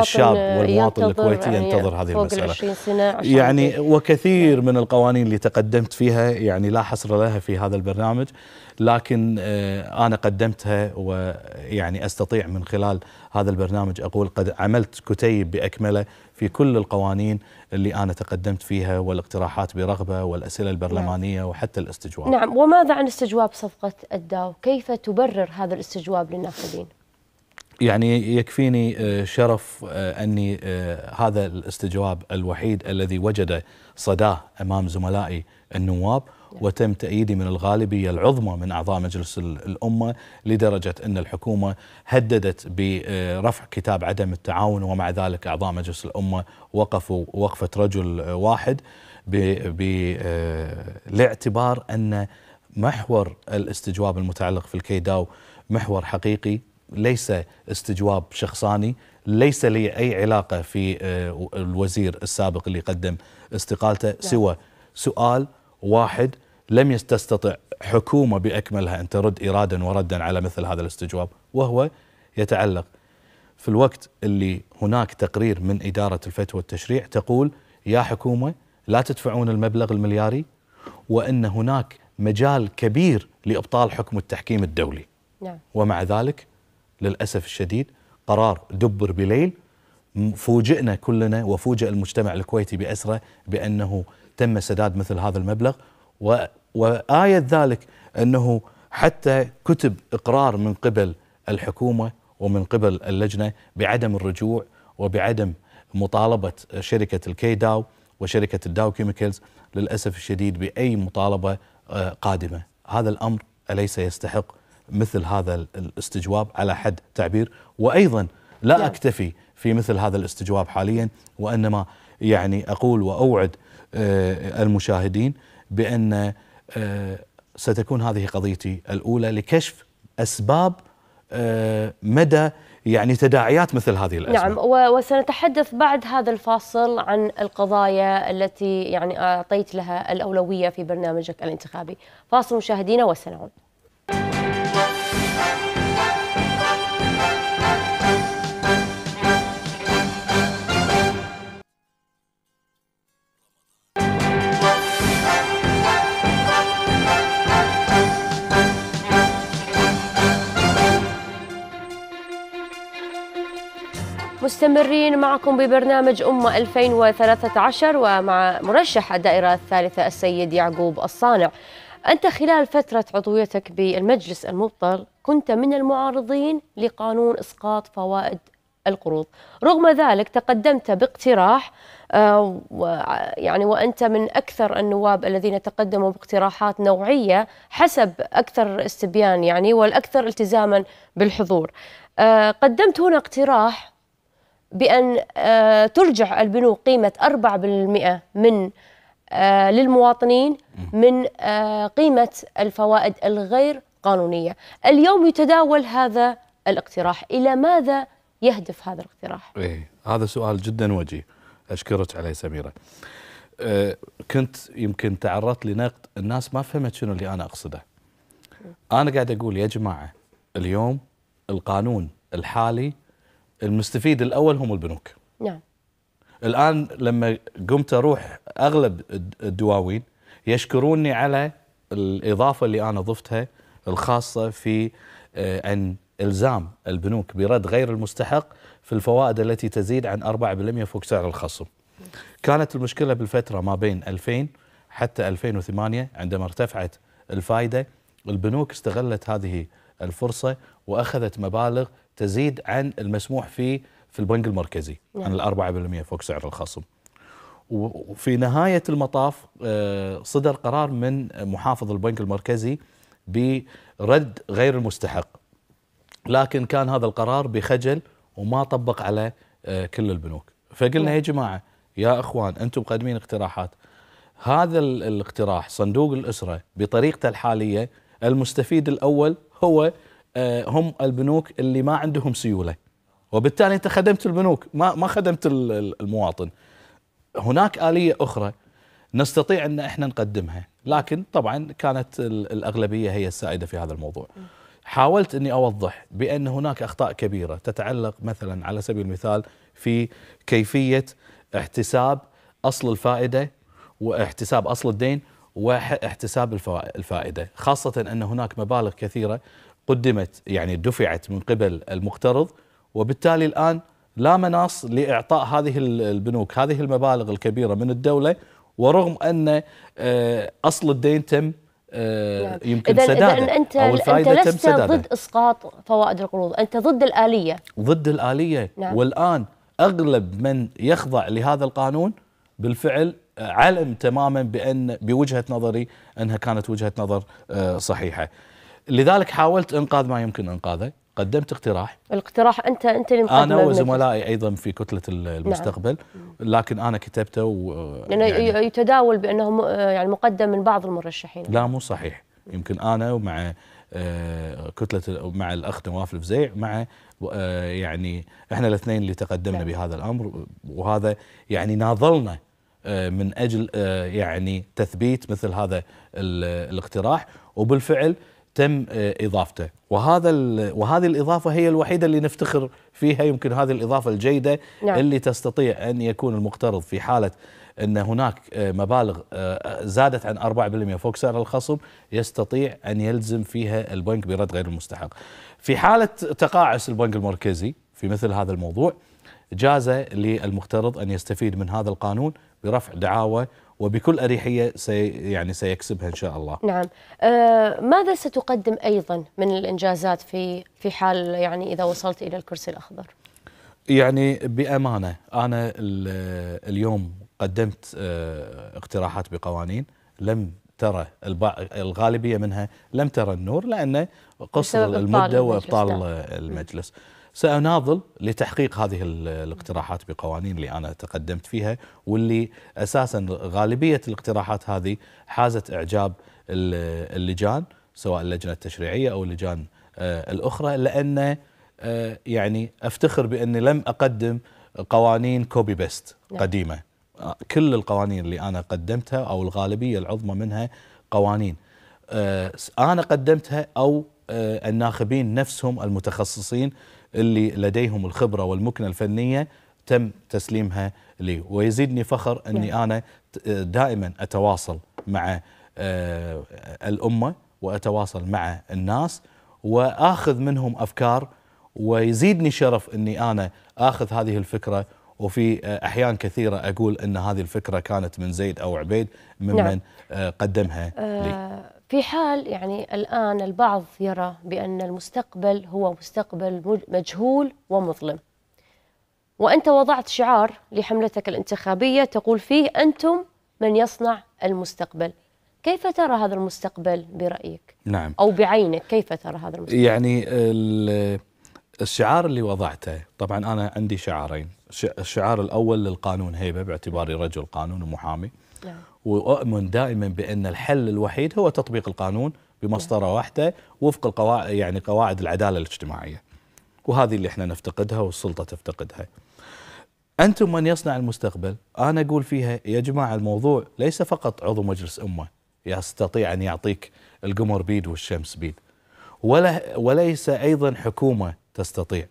الشاب آه، والمواطن الكويتي يعني ينتظر هذه المسألة يعني وكثير نعم. من القوانين اللي تقدمت فيها يعني لا حصر لها في هذا البرنامج لكن أنا قدمتها ويعني أستطيع من خلال هذا البرنامج أقول قد عملت كتيب بأكمله في كل القوانين اللي أنا تقدمت فيها والاقتراحات برغبة والأسئلة البرلمانية نعم. وحتى الاستجواب نعم وماذا عن استجواب صفقة الداو كيف تبرر هذا الاستجواب للناخبين يعني يكفيني آه، شرف آه، أني آه، هذا الاستجواب الوحيد الذي وجد صداه أمام زملائي النواب وتم تأييدي من الغالبية العظمى من أعضاء مجلس الأمة لدرجة أن الحكومة هددت برفع كتاب عدم التعاون ومع ذلك أعضاء مجلس الأمة وقفوا وقفة رجل واحد آه، لاعتبار أن محور الاستجواب المتعلق في الكيداو محور حقيقي ليس استجواب شخصاني ليس لي أي علاقة في آه، الوزير السابق اللي قدم استقالته سوى سؤال واحد لم يستطع حكومة بأكملها أن ترد إرادا وردا على مثل هذا الاستجواب وهو يتعلق في الوقت اللي هناك تقرير من إدارة الفتوى والتشريع تقول يا حكومة لا تدفعون المبلغ الملياري وأن هناك مجال كبير لإبطال حكم التحكيم الدولي نعم. ومع ذلك للأسف الشديد قرار دبر بليل فوجئنا كلنا وفوجئ المجتمع الكويتي بأسره بأنه تم سداد مثل هذا المبلغ وآية ذلك أنه حتى كتب إقرار من قبل الحكومة ومن قبل اللجنة بعدم الرجوع وبعدم مطالبة شركة الكي داو وشركة الداو كيميكلز للأسف الشديد بأي مطالبة آه، قادمة هذا الأمر أليس يستحق مثل هذا الاستجواب على حد تعبير وأيضا لا نعم. أكتفي في مثل هذا الاستجواب حاليا وإنما يعني أقول وأوعد آه، المشاهدين بأن آه، ستكون هذه قضيتي الأولى لكشف أسباب آه، مدى يعني تداعيات مثل هذه الأزمة نعم وسنتحدث بعد هذا الفاصل عن القضايا التي يعني أعطيت لها الأولوية في برنامجك الانتخابي فاصل مشاهدينا والسلام مستمرين معكم ببرنامج أمة 2013 ومع مرشح الدائرة الثالثة السيد يعقوب الصانع أنت خلال فترة عضويتك بالمجلس المبطل كنت من المعارضين لقانون إسقاط فوائد القروض رغم ذلك تقدمت باقتراح آه، يعني وأنت من أكثر النواب الذين تقدموا باقتراحات نوعية حسب أكثر استبيان يعني والأكثر التزاما بالحضور آه، قدمت هنا اقتراح بأن آه، ترجع البنوك قيمة 4% من آه، للمواطنين من آه، قيمة الفوائد الغير قانونية اليوم يتداول هذا الاقتراح إلى ماذا يهدف هذا الاقتراح؟ إيه هذا سؤال جدا وجيه أشكرك عليه سميرة أه كنت يمكن تعرضت لنقد الناس ما فهمت شنو اللي أنا أقصده أنا قاعد أقول يا جماعة اليوم القانون الحالي المستفيد الاول هم البنوك نعم الان لما قمت اروح اغلب الدواوين يشكروني على الاضافه اللي انا ضفتها الخاصه في ان آه، الزام البنوك برد غير المستحق في الفوائد التي تزيد عن 4% فوق سعر الخصم. كانت المشكله بالفتره ما بين 2000 حتى 2008 عندما ارتفعت الفائده البنوك استغلت هذه الفرصه واخذت مبالغ تزيد عن المسموح في في البنك المركزي عن نعم. ال 4% فوق سعر الخصم وفي نهاية المطاف آه، صدر قرار من محافظ البنك المركزي برد غير المستحق لكن كان هذا القرار بخجل وما طبق على آه، كل البنوك فقلنا نعم. يا جماعة يا إخوان أنتم مقدمين اقتراحات هذا الاقتراح صندوق الأسرة بطريقته الحالية المستفيد الأول هو آه، هم البنوك اللي ما عندهم سيوله وبالتالي انت خدمت البنوك ما ما خدمت المواطن هناك اليه اخرى نستطيع ان احنا نقدمها لكن طبعا كانت الاغلبيه هي السائده في هذا الموضوع حاولت اني اوضح بان هناك اخطاء كبيره تتعلق مثلا على سبيل المثال في كيفيه احتساب اصل الفائده واحتساب اصل الدين واحتساب الفائده، خاصه ان هناك مبالغ كثيره قدمت يعني دفعت من قبل المقترض وبالتالي الآن لا مناص لإعطاء هذه البنوك هذه المبالغ الكبيرة من الدولة ورغم أن آه، أصل الدين تم آه، نعم. يمكن إذن سداده إذن أنت أو الفائدة أنت لست تم سداده ضد إسقاط فوائد القروض أنت ضد الآلية ضد الآلية نعم. والآن أغلب من يخضع لهذا القانون بالفعل آه، علم تماما بأن بوجهة نظري أنها كانت وجهة نظر صحيحة لذلك حاولت انقاذ ما يمكن انقاذه قدمت اقتراح الاقتراح انت انت اللي انا وزملائي ايضا في كتله نعم. المستقبل نعم. لكن انا كتبته و يعني, يعني يتداول بانه يعني مقدم من بعض المرشحين لا مو صحيح يمكن انا ومع آه، كتله مع الاخ نواف الفزيع مع آه، يعني احنا الاثنين اللي تقدمنا نعم. بهذا الامر وهذا يعني ناضلنا آه، من اجل يعني تثبيت مثل هذا الاقتراح وبالفعل تم آه، اضافته وهذا وهذه الاضافه هي الوحيده اللي نفتخر فيها يمكن هذه الاضافه الجيده نعم. اللي تستطيع ان يكون المقترض في حاله ان هناك آه، مبالغ آه، زادت عن 4% فوق سعر الخصم يستطيع ان يلزم فيها البنك برد غير المستحق. في حاله تقاعس البنك المركزي في مثل هذا الموضوع جاز للمقترض ان يستفيد من هذا القانون برفع دعاوى وبكل أريحية سي يعني سيكسبها إن شاء الله نعم آه ماذا ستقدم أيضا من الإنجازات في في حال يعني إذا وصلت إلى الكرسي الأخضر يعني بأمانة أنا اليوم قدمت آه اقتراحات بقوانين لم ترى الغالبية منها لم ترى النور لأن قصر المدة وإبطال المجلس نعم. سأناضل لتحقيق هذه الاقتراحات بقوانين اللي أنا تقدمت فيها واللي أساسا غالبية الاقتراحات هذه حازت إعجاب اللجان سواء اللجنة التشريعية أو اللجان آه، الأخرى لأن آه، يعني أفتخر بأني لم أقدم قوانين كوبي بيست نعم. قديمة آه، كل القوانين اللي أنا قدمتها أو الغالبية العظمى منها قوانين أنا قدمتها أو الناخبين نفسهم المتخصصين اللي لديهم الخبرة والمكنة الفنية تم تسليمها لي ويزيدني فخر أني أنا دائما أتواصل مع آه، الأمة وأتواصل مع الناس وآخذ منهم أفكار ويزيدني شرف أني أنا آخذ هذه الفكرة وفي آه، احيان كثيره اقول ان هذه الفكره كانت من زيد او عبيد ممن نعم. آه، قدمها لي في حال يعني الآن البعض يرى بأن المستقبل هو مستقبل مجهول ومظلم وأنت وضعت شعار لحملتك الانتخابية تقول فيه أنتم من يصنع المستقبل كيف ترى هذا المستقبل برأيك؟ نعم أو بعينك كيف ترى هذا المستقبل؟ يعني الشعار اللي وضعته طبعا أنا عندي شعارين الشعار الأول للقانون هيبة باعتباري رجل قانون ومحامي نعم. واؤمن دائما بان الحل الوحيد هو تطبيق القانون بمسطره واحده وفق القواعد يعني قواعد العداله الاجتماعيه. وهذه اللي احنا نفتقدها والسلطه تفتقدها. انتم من يصنع المستقبل، انا اقول فيها يا جماعه الموضوع ليس فقط عضو مجلس امه يستطيع ان يعطيك القمر بيد والشمس بيد. ولا وليس ايضا حكومه تستطيع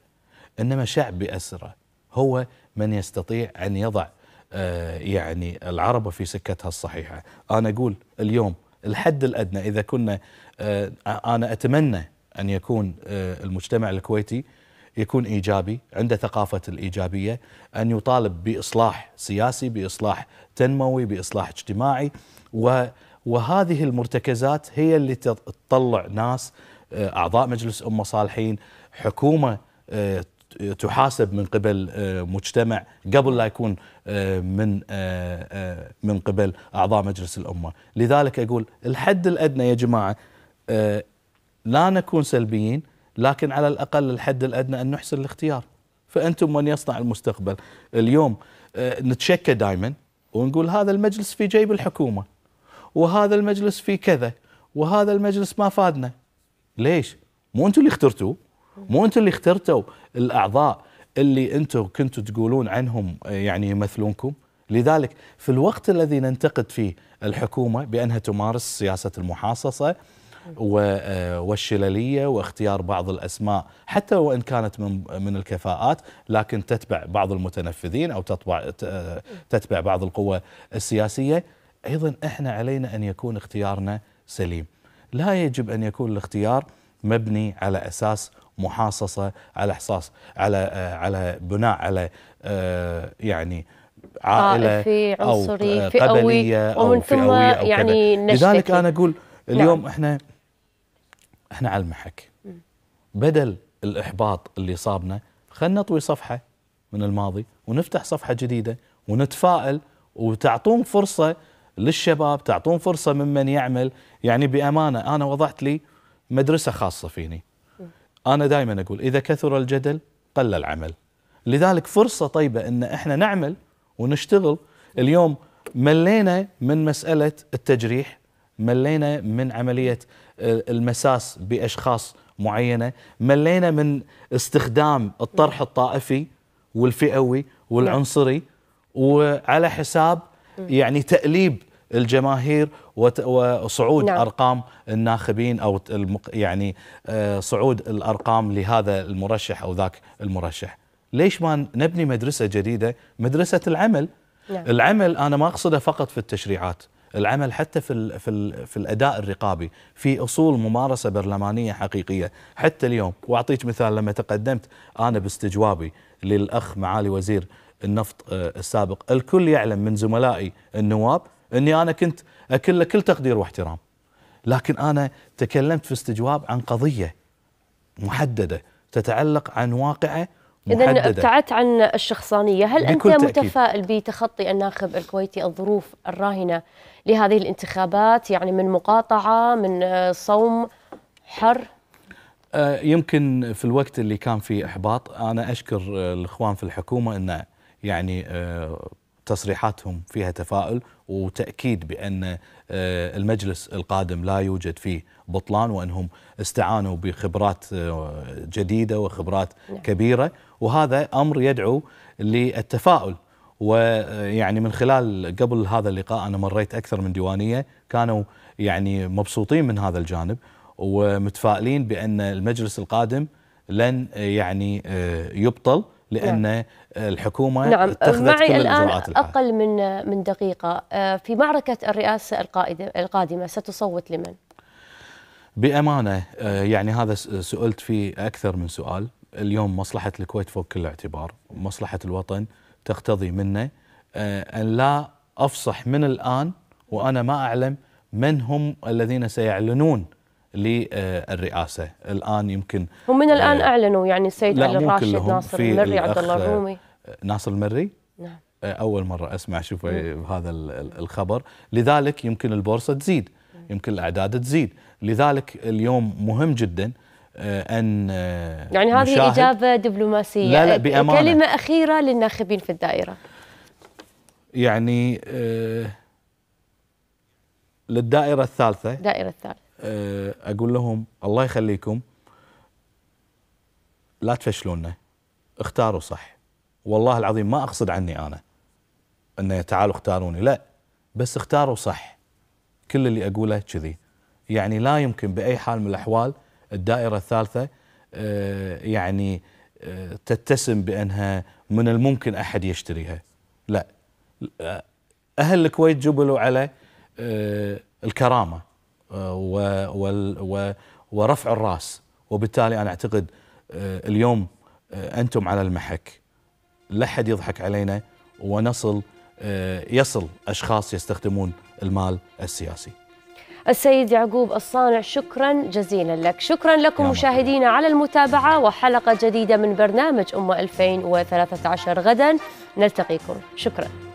انما شعب باسره هو من يستطيع ان يضع آه، يعني العربة في سكتها الصحيحة أنا أقول اليوم الحد الأدنى إذا كنا آه، أنا أتمنى أن يكون آه، المجتمع الكويتي يكون إيجابي عنده ثقافة الإيجابية أن يطالب بإصلاح سياسي بإصلاح تنموي بإصلاح اجتماعي وهذه المرتكزات هي اللي تطلع ناس أعضاء مجلس أمة صالحين حكومة تحاسب من قبل آه، مجتمع قبل لا يكون آه، من آه، من قبل اعضاء مجلس الامه، لذلك اقول الحد الادنى يا جماعه لا نكون سلبيين لكن على الاقل الحد الادنى ان نحسن الاختيار فانتم من يصنع المستقبل، اليوم نتشكى دائما ونقول هذا المجلس في جيب الحكومه وهذا المجلس في كذا وهذا المجلس ما فادنا ليش؟ مو انتم اللي اخترتوه مو انتم اللي اخترتوا الاعضاء اللي انتم كنتوا تقولون عنهم آه، يعني يمثلونكم لذلك في الوقت الذي ننتقد فيه الحكومه بانها تمارس سياسه المحاصصه آه، والشلليه واختيار بعض الاسماء حتى وان كانت من من الكفاءات لكن تتبع بعض المتنفذين او تتبع آه، تتبع بعض القوى السياسيه ايضا احنا علينا ان يكون اختيارنا سليم لا يجب ان يكون الاختيار مبني على اساس محاصصه على حصاص على آه، على بناء على آه، يعني عائله آه، عنصري او قبليه او ومن ثم أو يعني لذلك انا اقول نعم. اليوم نعم. احنا احنا على المحك بدل الاحباط اللي صابنا خلينا نطوي صفحه من الماضي ونفتح صفحه جديده ونتفائل وتعطون فرصه للشباب تعطون فرصه ممن يعمل يعني بامانه انا وضعت لي مدرسه خاصه فيني أنا دائما أقول إذا كثر الجدل قل العمل لذلك فرصة طيبة أن إحنا نعمل ونشتغل اليوم ملينا من مسألة التجريح ملينا من عملية المساس بأشخاص معينة ملينا من استخدام الطرح الطائفي والفئوي والعنصري وعلى حساب يعني تأليب الجماهير وصعود نعم. ارقام الناخبين او يعني آه، صعود الارقام لهذا المرشح او ذاك المرشح ليش ما نبني مدرسه جديده مدرسه العمل نعم. العمل انا ما اقصده فقط في التشريعات العمل حتى في الـ في الـ في الاداء الرقابي في اصول ممارسه برلمانيه حقيقيه حتى اليوم واعطيك مثال لما تقدمت انا باستجوابي للاخ معالي وزير النفط آه، السابق الكل يعلم من زملائي النواب اني انا كنت اكل له كل تقدير واحترام لكن انا تكلمت في استجواب عن قضيه محدده تتعلق عن واقعه إذا ابتعدت عن الشخصانية هل أنت متفائل بتخطي الناخب الكويتي الظروف الراهنة لهذه الانتخابات يعني من مقاطعة من صوم حر أه، يمكن في الوقت اللي كان فيه إحباط أنا أشكر أه، الإخوان في الحكومة أن يعني أه، تصريحاتهم فيها تفاؤل وتأكيد بأن آه، المجلس القادم لا يوجد فيه بطلان وأنهم استعانوا بخبرات آه، جديدة وخبرات نعم. كبيرة وهذا أمر يدعو للتفاؤل ويعني آه، من خلال قبل هذا اللقاء أنا مريت أكثر من ديوانية كانوا يعني مبسوطين من هذا الجانب ومتفائلين بأن المجلس القادم لن يعني يبطل لان نعم. الحكومه نعم. آه، اتخذت معي كل الان اقل من آه، من دقيقه آه، في معركه الرئاسه القادمه ستصوت لمن؟ بامانه يعني هذا سئلت فيه اكثر من سؤال اليوم مصلحه الكويت فوق كل اعتبار مصلحه الوطن تقتضي منا ان لا افصح من الان وانا ما اعلم من هم الذين سيعلنون للرئاسه الان يمكن ومن الآن آه، الان اعلنوا يعني السيد علي الراشد ناصر المري عبد الله آه، الرومي ناصر المري نعم آه، اول مره اسمع شوف هذا الخبر لذلك يمكن البورصه تزيد يمكن الاعداد تزيد لذلك اليوم مهم جدا ان يعني هذه اجابه دبلوماسيه لا لا بأمانة كلمه اخيره للناخبين في الدائره يعني للدائره الثالثه الدائره الثالثه آه، اقول لهم الله يخليكم لا تفشلونا اختاروا صح والله العظيم ما اقصد عني انا انه تعالوا اختاروني لا بس اختاروا صح كل اللي اقوله كذي يعني لا يمكن باي حال من الاحوال الدائره الثالثه آه، يعني آه، تتسم بانها من الممكن احد يشتريها لا اهل الكويت جبلوا على الكرامه و و ورفع الراس وبالتالي انا اعتقد آه، اليوم آه، انتم على المحك لا حد يضحك علينا ونصل آه، يصل اشخاص يستخدمون المال السياسي السيد يعقوب الصانع شكرا جزيلا لك شكرا لكم مشاهدينا على المتابعة وحلقة جديدة من برنامج أمة 2013 غدا نلتقيكم شكرا